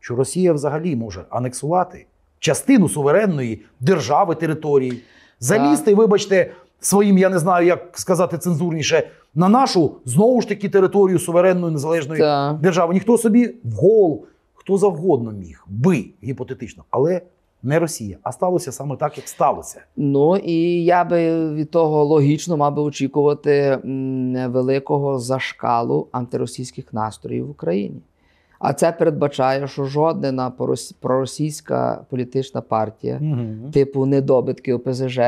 Speaker 1: що Росія взагалі може анексувати частину суверенної держави, території, залізти, вибачте, своїм, я не знаю, як сказати цензурніше, на нашу знову ж таки територію суверенної незалежної так. держави. Ніхто собі в голову, хто завгодно міг би гіпотетично, але не Росія, а сталося саме так, як сталося.
Speaker 2: Ну і я би від того логічно мав би очікувати великого зашкалу антиросійських настроїв в Україні. А це передбачає, що жодна проросійська політична партія, угу. типу недобитки ОПЗЖ.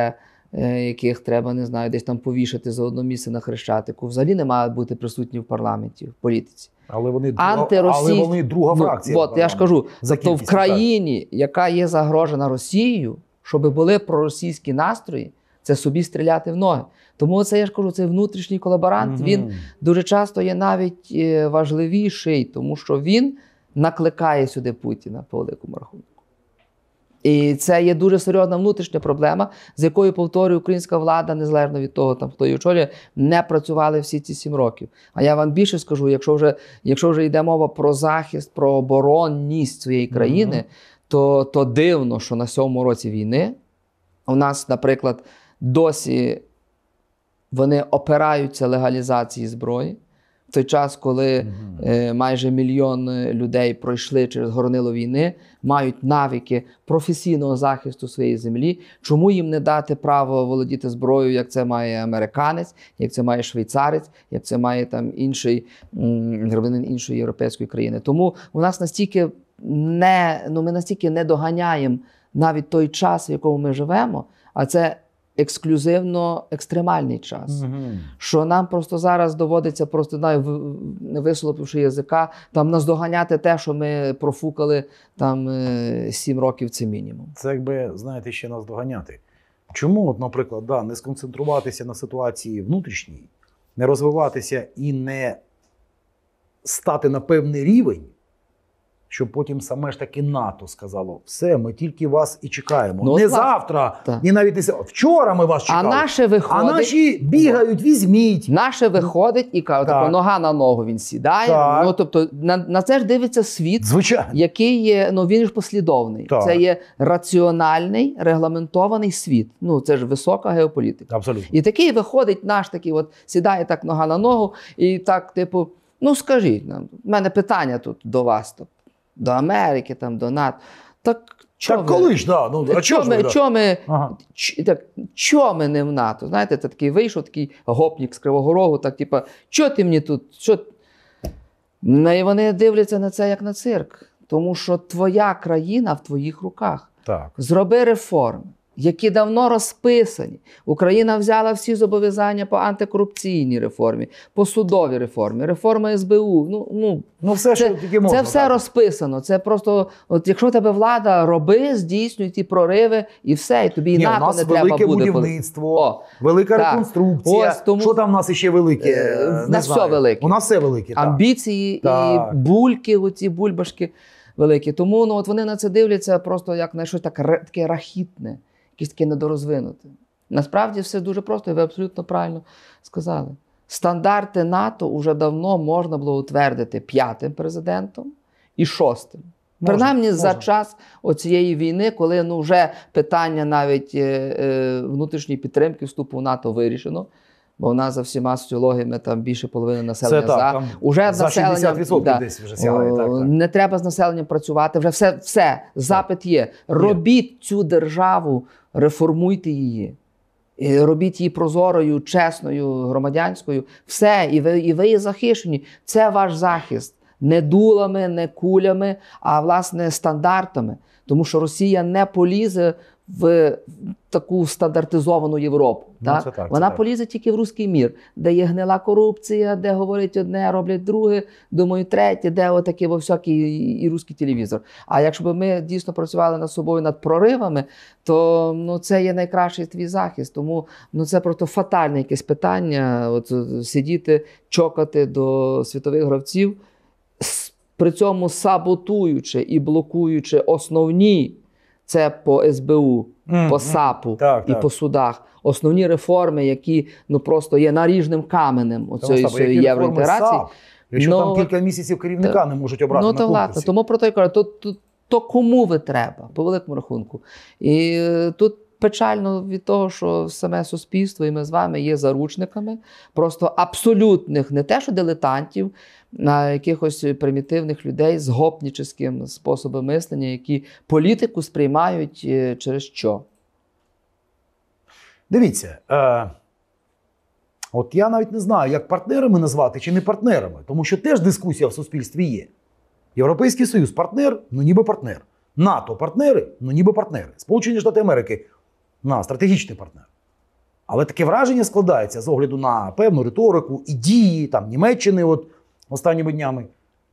Speaker 2: Е, яких треба, не знаю, десь там повішати за одно місце на хрещатику, взагалі не мають бути присутні в парламенті, в політиці. Але вони Антиросій... але вони друга ну, фракція. от я ж кажу, за то тобто в країні, яка є загрожена Росією, щоб були проросійські настрої, це собі стріляти в ноги. Тому це я ж кажу, цей внутрішній колаборант. Угу. Він дуже часто є навіть е, важливіший, тому що він накликає сюди Путіна по великому рахунку. І це є дуже серйозна внутрішня проблема, з якою повторюю, українська влада, незалежно від того, там хто її очолює, не працювали всі ці сім років. А я вам більше скажу: якщо вже якщо вже йде мова про захист, про оборонність цієї країни, mm-hmm. то, то дивно, що на сьомому році війни у нас, наприклад, досі вони опираються легалізації зброї той час, коли угу. майже мільйон е, людей пройшли через горнило війни, мають навики професійного захисту своєї землі. Чому їм не дати право володіти зброєю, як це має американець, як це має швейцарець, як це має там інший громадянин іншої європейської країни? Тому у нас настільки не ну ми настільки не доганяємо навіть той час, в якому ми живемо, а це ексклюзивно екстремальний час, угу. що нам просто зараз доводиться просто не висловивши язика, там наздоганяти те, що ми профукали там е, сім років. Це мінімум.
Speaker 1: Це якби знаєте, ще наздоганяти. Чому, от, наприклад, да, не сконцентруватися на ситуації внутрішній, не розвиватися і не стати на певний рівень? Щоб потім саме ж таки НАТО сказало: все, ми тільки вас і чекаємо. Ну, не так. завтра, так. і навіть не
Speaker 2: вчора. Ми вас чекали. А наше виходить, а наші бігають, візьміть. Наше виходить і каже, типу, так. нога «Ну, на ногу він сідає. Ну тобто, на на це ж дивиться світ, Звичайно. який є. Ну він ж послідовний. Це є раціональний регламентований світ. Ну це ж висока геополітика. Абсолютно і такий виходить, наш такий, от сідає так нога на ногу, і так, типу. Ну, скажіть нам, в мене питання тут до вас. Тобто, до Америки, там, до НАТО. Так Чо так коли ж, да. ну, а чо ми, чо ми, ага. так, чо ми не в НАТО? Знаєте, це такий вийшов, такий гопнік з Кривого Рогу, так, типу. що ти мені тут? Що? Ну, і вони дивляться на це як на цирк. Тому що твоя країна в твоїх руках. Так. Зроби реформи які давно розписані. Україна взяла всі зобов'язання по антикорупційній реформі, по судовій реформі, реформа СБУ. Ну ну, ну все це, що тільки можна. Це все так. розписано. Це просто, от якщо тебе влада роби, здійснюй ті прориви і все, і тобі і Ні, НАТО не треба буде. велике будівництво,
Speaker 1: О, велика так. реконструкція. Ось, тому... Що там в нас ще велике? Е, не нас знаю. все велике. У нас все велике.
Speaker 2: Амбіції так. і бульки, оці бульбашки великі. Тому ну, от вони на це дивляться просто як на щось так, таке рахітне кістки недорозвинуті. Насправді все дуже просто, і ви абсолютно правильно сказали. Стандарти НАТО вже давно можна було утвердити п'ятим президентом і шостим. Можна, Принаймні можна. за час оцієї війни, коли ну вже питання навіть е, е, внутрішньої підтримки вступу в НАТО вирішено бо в нас за всіма соціологіями там більше половини населення Це, за так, там уже за 60% да, десь вже сягає, так, так. не треба з населенням працювати. Вже все, все запит є. Робіть цю державу, реформуйте її. І Робіть її прозорою, чесною, громадянською. Все, і ви і ви є захищені. Це ваш захист не дулами, не кулями, а власне стандартами. Тому що Росія не полізе в таку стандартизовану Європу. Ну, так? Це так Вона це полізе так. тільки в руський мір, де є гнила корупція, де говорять одне, роблять друге, думаю, третє, де отакі всякий і, і руський телевізор. А якщо б ми дійсно працювали над собою над проривами, то ну це є найкращий твій захист. Тому ну це просто фатальне якесь питання. От е, сидіти, чокати до світових гравців, при цьому саботуючи і блокуючи основні це по СБУ, mm, по САПу так, і так. по судах. Основні реформи, які ну просто є наріжним каменем оцієї євроінтеграції. Якщо ну, там кілька
Speaker 1: місяців керівника то, не можуть обрати. Ну то на власне,
Speaker 2: тому про те кажу, то, то, то кому ви треба, по великому рахунку. І е, тут печально від того, що саме суспільство і ми з вами є заручниками, просто абсолютних, не те, що дилетантів, на якихось примітивних людей з гопніческим способом мислення, які політику сприймають е, через що. Дивіться. Е... От я навіть не знаю, як партнерами назвати
Speaker 1: чи не партнерами, тому що теж дискусія в суспільстві є. Європейський Союз партнер, ну ніби партнер. НАТО партнери, ну ніби партнери. Сполучені Штати Америки на стратегічний партнер. Але таке враження складається з огляду на певну риторику і дії там Німеччини, от останніми днями,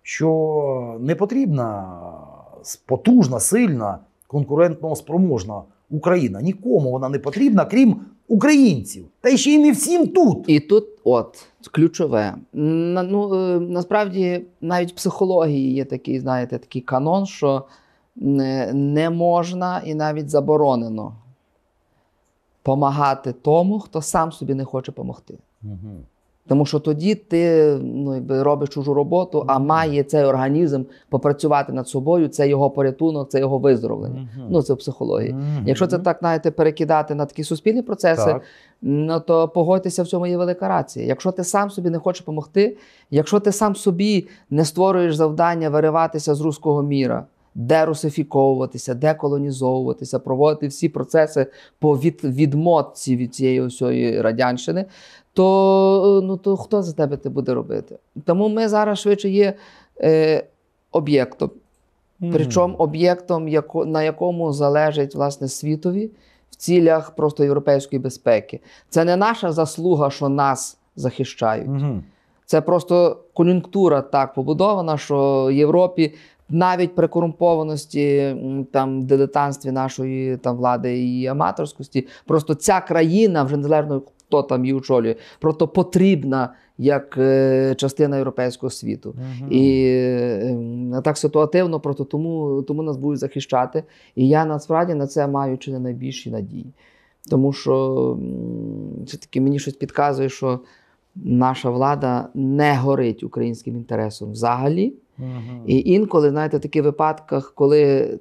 Speaker 1: що не потрібна потужна, сильна, конкурентно спроможна Україна. Нікому вона не потрібна,
Speaker 2: крім українців. Та ще й не всім тут. І тут, от ключове. На, ну, е, Насправді, навіть в психології є такий, знаєте, такий канон, що не, не можна і навіть заборонено помагати тому, хто сам собі не хоче допомогти. Угу. Тому що тоді ти ну, якби робиш чужу роботу, а має цей організм попрацювати над собою, це його порятунок, це його виздоровлення. Uh -huh. Ну це в психології. Uh -huh. Якщо це так знаєте, перекидати на такі суспільні процеси, так. ну то погодьтеся в цьому є велика рація. Якщо ти сам собі не хочеш допомогти, якщо ти сам собі не створюєш завдання вириватися з руського міра. де русифіковуватися, де колонізовуватися, проводити всі процеси по від, відмотці від цієї усієї радянщини, то е, ну, то хто за тебе це буде робити? Тому ми зараз швидше є е, об'єктом. Причому об'єктом, яко, на якому залежить власне світові в цілях просто європейської безпеки. Це не наша заслуга, що нас захищають. Угу. Це просто кон'юнктура так побудована, що Європі навіть при корумпованості там дилетантстві нашої там влади і аматорськості, просто ця країна, вже незалежно хто там її очолює. Просто потрібна як е, частина європейського світу. Угу. І е, так ситуативно, просто тому тому нас будуть захищати. І я насправді на це маю чи не найбільші надії. Тому що все-таки мені щось підказує, що наша влада не горить українським інтересом взагалі. Угу. І інколи, знаєте, в таких випадках, коли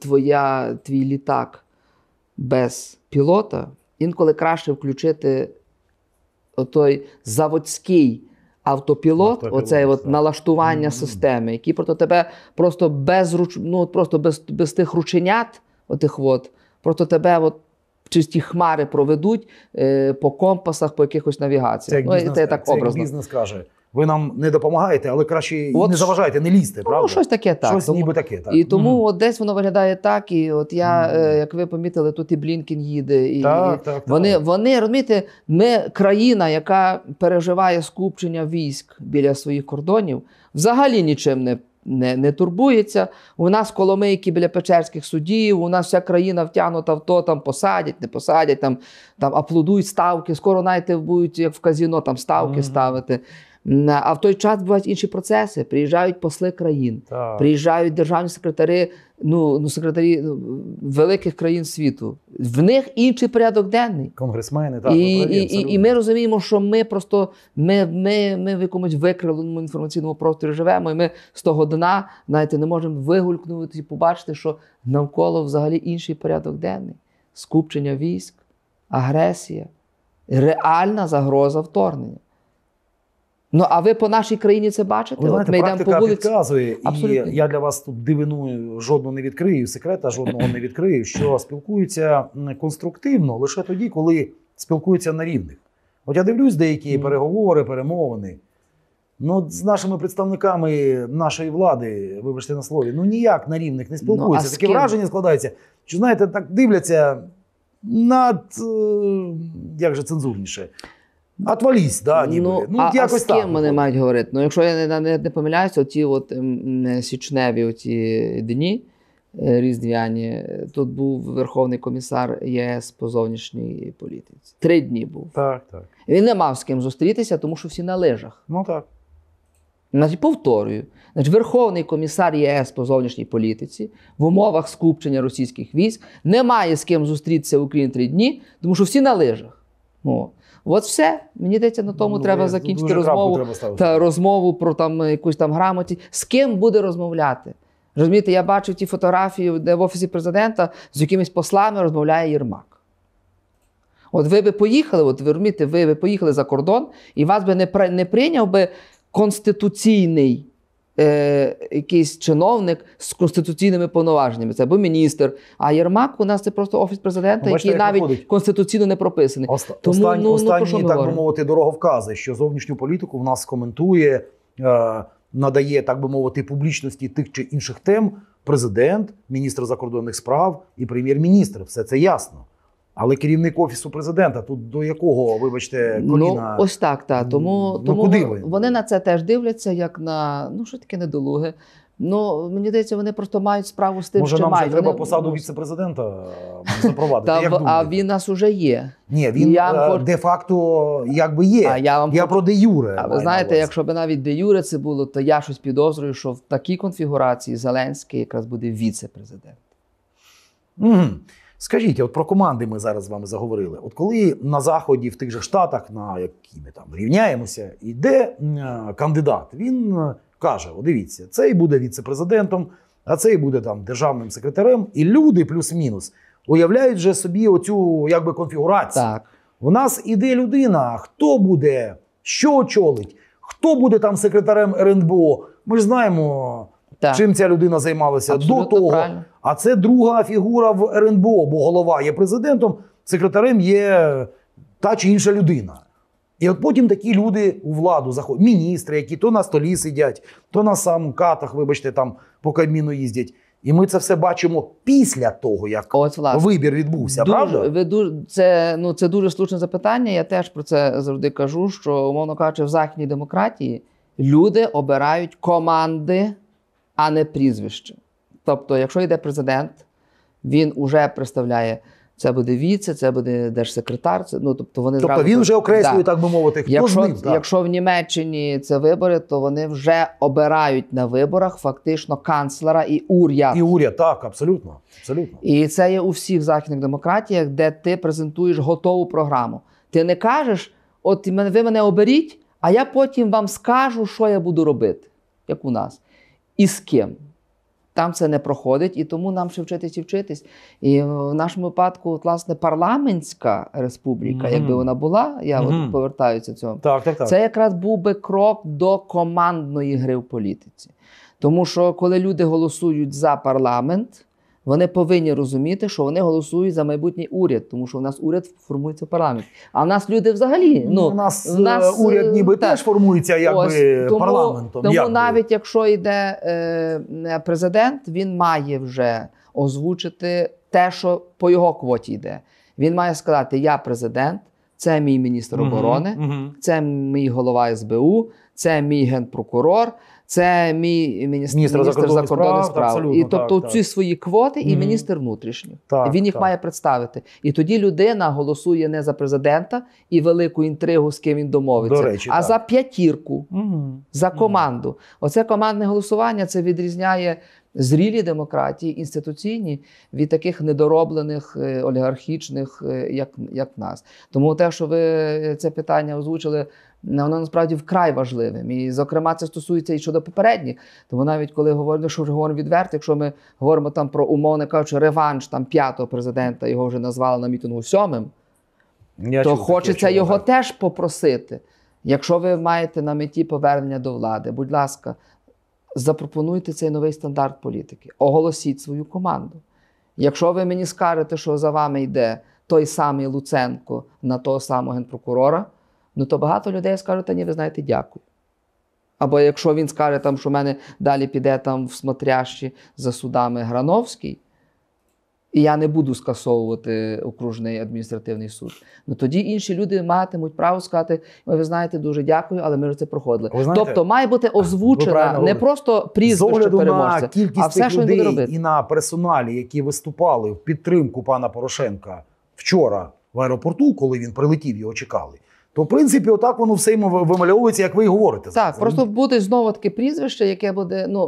Speaker 2: твоя, твій літак без пілота, інколи краще включити той заводський автопілот, автопілот оцей от налаштування mm-hmm. системи, які проти тебе просто без руч... ну, просто без без тих рученят, отих от, просто тебе от чисті хмари проведуть е, по компасах, по якихось навігаціях. Це як ну, це, так, це, як бізнес каже ви
Speaker 1: нам не допомагаєте, але краще от, не заважаєте, не лізьте. Ну, правда? Ну, щось таке так. Щось тому, ніби таке. так. І тому
Speaker 2: mm. от десь воно виглядає так. І от я, mm. е, як ви помітили, тут і Блінкін їде. І, так, і так, Вони, так. вони розумієте, ми країна, яка переживає скупчення військ біля своїх кордонів, взагалі нічим не. Не не турбується. У нас коломийки біля Печерських судів, у нас вся країна втягнута в то, там посадять, не посадять, там там аплодують ставки, скоро навіть будуть, як в казіно, там ставки mm -hmm. ставити. А в той час бувають інші процеси. Приїжджають посли країн, так. приїжджають державні секретарі, ну ну секретарі ну, великих країн світу. В них інший порядок денний. Конгресмени так. І ну, і, і, і, ми розуміємо, що ми просто ми ми, ми в якомусь викриленому інформаційному просторі живемо, і ми з того дна знаєте, не можемо вигулькнути і побачити, що навколо взагалі інший порядок денний. Скупчення військ, агресія, реальна загроза вторгнення. Ну, а ви по нашій країні це бачите? Ви знаєте, От ми практика по вулиці. підказує, Абсолютно. і
Speaker 1: я для вас тут дивину жодного не відкрию, секрета жодного не відкрию, що спілкуються конструктивно лише тоді, коли спілкуються на рівних. От я дивлюсь деякі mm. переговори, перемовини. Ну, з нашими представниками нашої влади, вибачте на слові, ну ніяк на рівних не ну, спілкуються. Ну, Таке враження складається, що знаєте, так дивляться над е, як же цензурніше. Отвались, да, ніби. Ну, ну, а, якось а з ким вони ну,
Speaker 2: мають говорити? Ну, якщо я не, не, не помиляюся, оті от січневі оті дні е, різдвяні, тут був Верховний комісар ЄС по зовнішній політиці. Три дні був. Так, так. Він не мав з ким зустрітися, тому що всі на лижах. Ну так. Значить, повторюю, значить, Верховний комісар ЄС по зовнішній політиці в умовах скупчення російських військ не має з ким зустрітися в Україні три дні, тому що всі на лижах. Ну. От все. Мені здається, на тому ну, треба закінчити розмову треба та розмову про там якусь там грамоті. З ким буде розмовляти? Розумієте, я бачу ті фотографії, де в офісі президента з якимись послами розмовляє Єрмак. От ви би поїхали, от ви розумієте, ви би поїхали за кордон, і вас би не не прийняв би конституційний е, якийсь чиновник з конституційними повноваженнями. Це або міністр. А Єрмак у нас це просто офіс президента, ну, Бачите, який навіть виходить. конституційно не прописаний. Оста... Тому Останні, ну, останні ну, про так би
Speaker 1: мовити, дороговкази, що зовнішню політику в нас коментує, е, надає, так би мовити, публічності тих чи інших тем. Президент, міністр закордонних справ і прем'єр-міністр. Все це ясно. Але керівник офісу президента, тут до якого, вибачте, ну, коліна? Ну, ось
Speaker 2: так. Та. Тому ну, тому ну, куди ви? вони на це теж дивляться, як на ну що таке недолуге. Ну мені здається, вони просто мають справу з тим, Може, що нам мають. Може, нам треба вони... посаду
Speaker 1: ну, віце-президента
Speaker 2: запровадити. [laughs] Та, як а він нас уже є. Ні, він я е, де факто якби є. А я вам я про де юре. А ви знаєте, якщо б навіть де юре це було, то я щось підозрюю, що в такій конфігурації Зеленський якраз буде віце-президент.
Speaker 1: Угу. Скажіть, от про команди ми зараз з вами заговорили. От коли на заході в тих же штатах, на які ми там рівняємося, йде е, кандидат, він е, каже: О, дивіться, цей буде віце-президентом, а цей буде там державним секретарем, і люди плюс-мінус уявляють же собі оцю якби конфігурацію. Так. У нас іде людина, хто буде, що очолить, хто буде там секретарем РНБО. Ми ж знаємо. Так. Чим ця людина займалася Абсолютно до того? Правильно. А це друга фігура в РНБО, бо голова є президентом, секретарем є та чи інша людина. І от потім такі люди у владу заходять. Міністри, які то на столі сидять, то на самокатах, вибачте, там по каміну їздять. І ми це все бачимо після того, як От, вибір відбувся. Дуже, правда? Ви
Speaker 2: дуже це ну це дуже слушне запитання. Я теж про це завжди кажу. Що умовно кажучи, в західній демократії люди обирають команди а не прізвище. Тобто, якщо йде президент, він уже представляє. Це буде віце, це буде держсекретар. Це, ну тобто вони тобто зразу, він вже окреслює, да. так би мовити, хто якщо, ним. Да. Якщо в Німеччині це вибори, то вони вже обирають на виборах фактично канцлера і уряд. І уряд, так, абсолютно. абсолютно. І це є у всіх західних демократіях, де ти презентуєш готову програму. Ти не кажеш, от ви мене оберіть, а я потім вам скажу, що я буду робити, як у нас і з ким. Там це не проходить, і тому нам ще вчитись і вчитись. І в нашому випадку, от, власне, парламентська республіка, mm-hmm. якби вона була, я mm-hmm. от повертаюся до цього. Так, так, так. Це якраз був би крок до командної гри в політиці. Тому що коли люди голосують за парламент, вони повинні розуміти, що вони голосують за майбутній уряд, тому що в нас уряд формується парламент. А в нас люди взагалі ну, ну у нас, в нас е, уряд ніби та, теж формується якби тому, парламентом. Тому як навіть якщо йде е, президент, він має вже озвучити те, що по його квоті йде. Він має сказати: Я президент, це мій міністр оборони, угу, угу. це мій голова СБУ, це мій генпрокурор це мій міністр, міністр закордонних, закордонних справ. справ. І тобто так, ці свої квоти, і міністр внутрішніх так, він їх має представити. І тоді людина голосує не за президента і велику інтригу, з ким він домовиться, речі, а за п'ятірку, mm за команду. mm Оце командне голосування це відрізняє. Зрілі демократії інституційні від таких недороблених е, олігархічних, е, як як нас. Тому те, що ви е, це питання озвучили, воно насправді вкрай важливим. І, зокрема, це стосується і щодо попередніх. Тому навіть коли говоримо, що говоримо відверто, якщо ми говоримо там про умовно кажучи, реванш там п'ятого президента, його вже назвали на мітингу сьомим,
Speaker 1: Я то хочеться
Speaker 2: його так. теж попросити. Якщо ви маєте на меті повернення до влади, будь ласка, запропонуйте цей новий стандарт політики, оголосіть свою команду. Якщо ви мені скажете, що за вами йде той самий Луценко на того самого генпрокурора, ну то багато людей скажуть, та ні, ви знаєте, дякую. Або якщо він скаже, там, що в мене далі піде там в смотрящі за судами Грановський, і я не буду скасовувати окружний адміністративний суд. Ну тоді інші люди матимуть право сказати: ви знаєте, дуже дякую, але ми вже це проходили. Знаєте, тобто має бути озвучена не просто прізвище переможця, а все, що він буде робити.
Speaker 1: і на персоналі, які виступали в підтримку пана Порошенка вчора в аеропорту, коли він прилетів, його чекали. То, в принципі, отак воно все вимальовується, як ви і говорите. Так, просто
Speaker 2: буде знову таке прізвище, яке буде. Ну,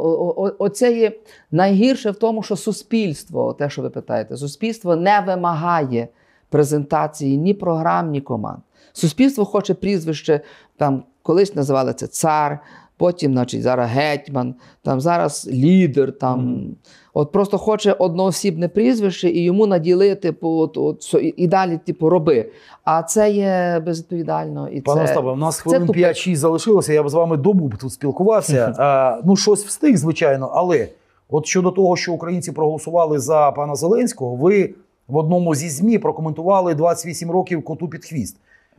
Speaker 2: оце є найгірше в тому, що суспільство, те, що ви питаєте, суспільство не вимагає презентації ні програм, ні команд. Суспільство хоче прізвище, там колись називали це цар, потім, значить, зараз гетьман, там зараз лідер. там. Mm. От Просто хоче одноосібне прізвище і йому наділити по типу, от, от, і далі, типу, роби. А це є безвідповідально. І Пане Остапе, у нас хвилин
Speaker 1: 5-6 залишилося, я б з вами добу б тут спілкувався. а, Ну, щось встиг, звичайно, але от щодо того, що українці проголосували за пана Зеленського, ви в одному зі ЗМІ прокоментували 28 років коту під хвіст.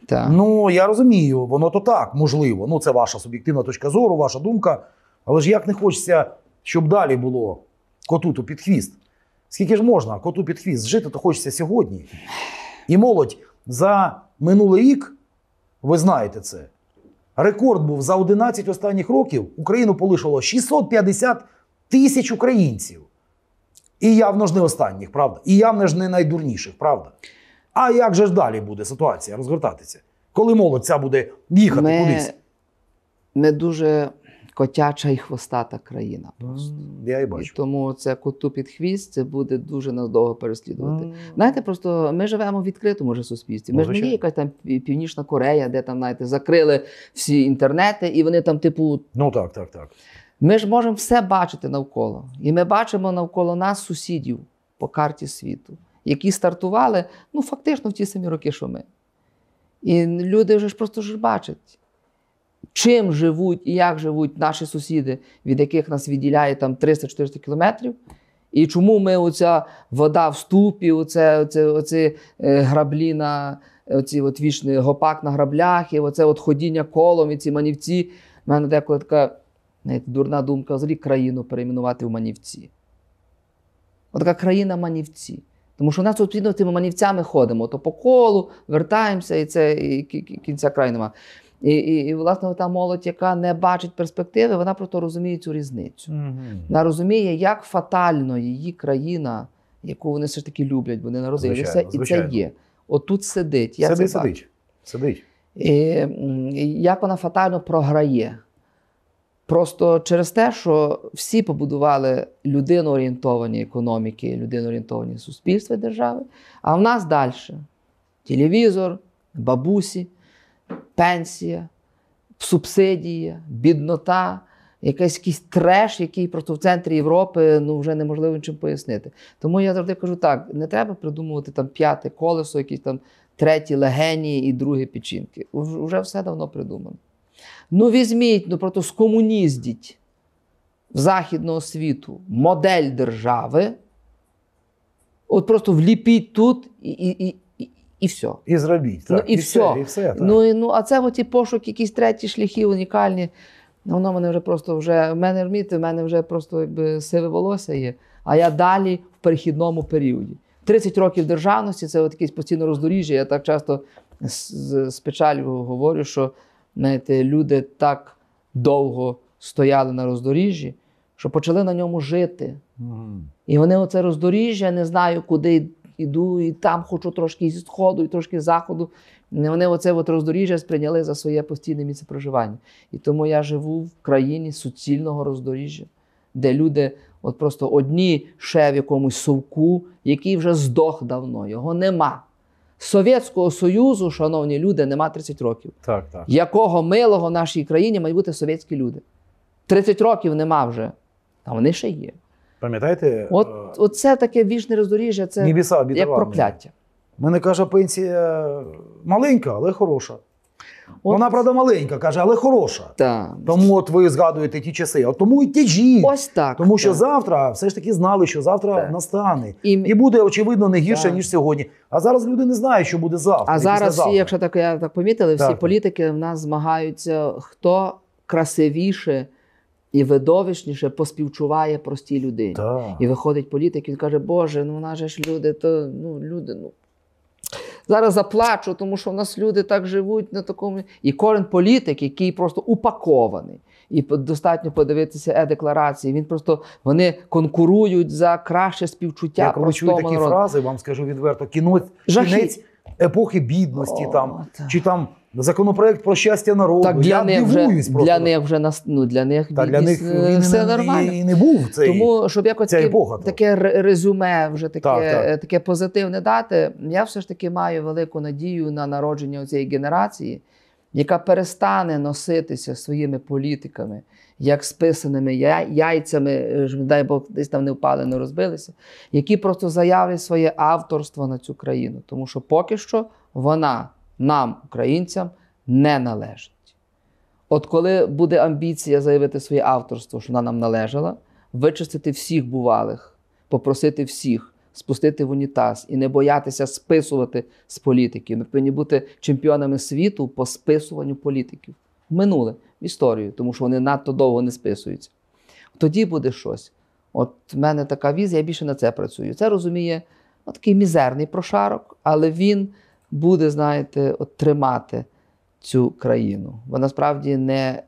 Speaker 1: Так. Ну я розумію, воно то так, можливо. Ну це ваша суб'єктивна точка зору, ваша думка. Але ж як не хочеться, щоб далі було коту ту під хвіст. Скільки ж можна коту під хвіст? Жити то хочеться сьогодні. І молодь за минулий рік, ви знаєте це. Рекорд був за 11 останніх років Україну полишило 650 тисяч українців. І явно ж не останніх, правда? І явно ж не найдурніших, правда? А як же ж далі буде ситуація розгортатися? Коли молодь ця буде
Speaker 2: їхати ми, кудись? Ми дуже котяча і хвостата країна. Просто. Я І бачу. І тому це коту під хвіст це буде дуже надовго переслідувати. Mm. Знаєте, просто ми живемо в відкритому же суспільстві. ми ж не є якась там Північна Корея, де там знаєте, закрили всі інтернети, і вони там, типу. Ну так, так, так. Ми ж можемо все бачити навколо. І ми бачимо навколо нас сусідів по карті світу які стартували ну, фактично в ті самі роки, що ми. І люди вже ж просто ж бачать, чим живуть і як живуть наші сусіди, від яких нас відділяє там 300-400 кілометрів. І чому ми оця вода в ступі, оце, оце, оці е, граблі на оці от вічний гопак на граблях, і оце от ходіння колом, і ці манівці. У мене деколи така знаєте, дурна думка взагалі країну перейменувати в манівці. Отака країна манівці. Тому що в нас тут тими манівцями ходимо, то по колу, вертаємося, і це і кінця край нема. І, і, і, власне, та молодь, яка не бачить перспективи, вона просто розуміє цю різницю. Угу. Вона розуміє, як фатально її країна, яку вони все ж таки люблять, вони народилися, звичайно, звичайно. і це є. Отут сидить. Я Сиди, це сидить. Бачу. сидить. І, Як вона фатально програє. Просто через те, що всі побудували людиноорієнтовані економіки, людиноорієнтовані суспільства держави, а в нас далі телевізор, бабусі, пенсія, субсидія, біднота, якийсь якийсь треш, який просто в центрі Європи ну, вже неможливо нічим пояснити. Тому я завжди кажу так: не треба придумувати там п'яте колесо, якісь там треті легені і другі печінки. Уже все давно придумано. Ну, візьміть, ну просто скомуніздіть в Західного світу модель держави. От просто вліпіть тут і і, і, і все. І зробіть. Ну, так. Ну, і, і все. все. І все так. Ну, і, ну, А це оті пошуки, якісь треті шляхи, унікальні. Воно мене вже просто вже в мене вміти, в мене вже просто якби сиве волосся є. А я далі в перехідному періоді. 30 років державності це от якесь постійне роздоріжжя. Я так часто з, з печалью говорю, що знаєте, люди так довго стояли на роздоріжжі, що почали на ньому жити. Mm. І вони оце роздоріжжя, не знаю, куди йду, і там хочу трошки зі сходу, і трошки заходу. Вони оце от роздоріжжя сприйняли за своє постійне місце проживання. І тому я живу в країні суцільного роздоріжжя, де люди. От просто одні ще в якомусь совку, який вже здох давно, його нема. Совєтського Союзу, шановні люди, нема 30 років. Так, так. Якого милого нашій країні мають бути совєтські люди? 30 років нема вже, а вони ще є. Пам'ятаєте? От е, оце таке вічне роздоріжжя, це як прокляття. Мене каже, пенсія
Speaker 1: маленька, але хороша. От... Вона, правда, маленька, каже, але хороша. Так. Тому от ви згадуєте ті часи. От тому і тяжі. Ось так. Тому що так. завтра все ж таки знали, що завтра так. настане. І... і буде, очевидно, не гірше, так. ніж сьогодні. А зараз люди не знають, що буде завтра. А зараз, всі,
Speaker 2: якщо так я так помітили, всі політики в нас змагаються, хто красивіше. І видовищніше поспівчуває простій людині. Так. І виходить політик, він каже, Боже, ну вона ж люди, то ну люди, ну зараз заплачу, тому що в нас люди так живуть на такому. І кожен політик, який просто упакований, і достатньо подивитися е-декларації. Він просто вони конкурують за краще співчуття. Я чую такі народу. фрази,
Speaker 1: вам скажу відверто: кіно кінець епохи бідності, О, там та. чи там Законопроект про щастя народу. Так для Я них вже, просто. для
Speaker 2: них вже нас ну для них Та для них все не, нормально і не був цей, тому, щоб якось таке, таке резюме, вже таке так, так. таке позитивне дати. Я все ж таки маю велику надію на народження цієї генерації, яка перестане носитися своїми політиками, як списаними яйцями, е, дай Бог десь там не впали, не розбилися, які просто заявлять своє авторство на цю країну, тому що поки що вона нам, українцям, не належить. От коли буде амбіція заявити своє авторство, що вона нам належала, вичистити всіх бувалих, попросити всіх, спустити в унітаз і не боятися списувати з політиків. Ми повинні бути чемпіонами світу по списуванню політиків. Минуле в історію, тому що вони надто довго не списуються. Тоді буде щось. От в мене така віза, я більше на це працюю. Це розуміє ну, такий мізерний прошарок, але він буде, знаєте, от тримати цю країну. Бо насправді не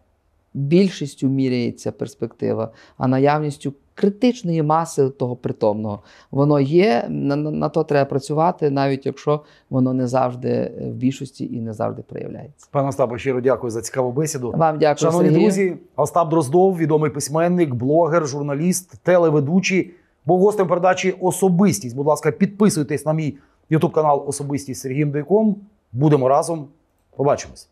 Speaker 2: більшістю міряється перспектива, а наявністю критичної маси того притомного. Воно є, на, на то треба працювати, навіть якщо воно не завжди е, в більшості і не завжди проявляється.
Speaker 1: Пане Остапе, щиро дякую за цікаву бесіду. Вам дякую. Шановні Сергій. друзі, Остап Дроздов, відомий письменник, блогер, журналіст, телеведучий. Був гостем передачі особистість. Будь ласка, підписуйтесь на мій. Ютуб канал Особистість Сергієм Дейком. Будемо разом. Побачимось.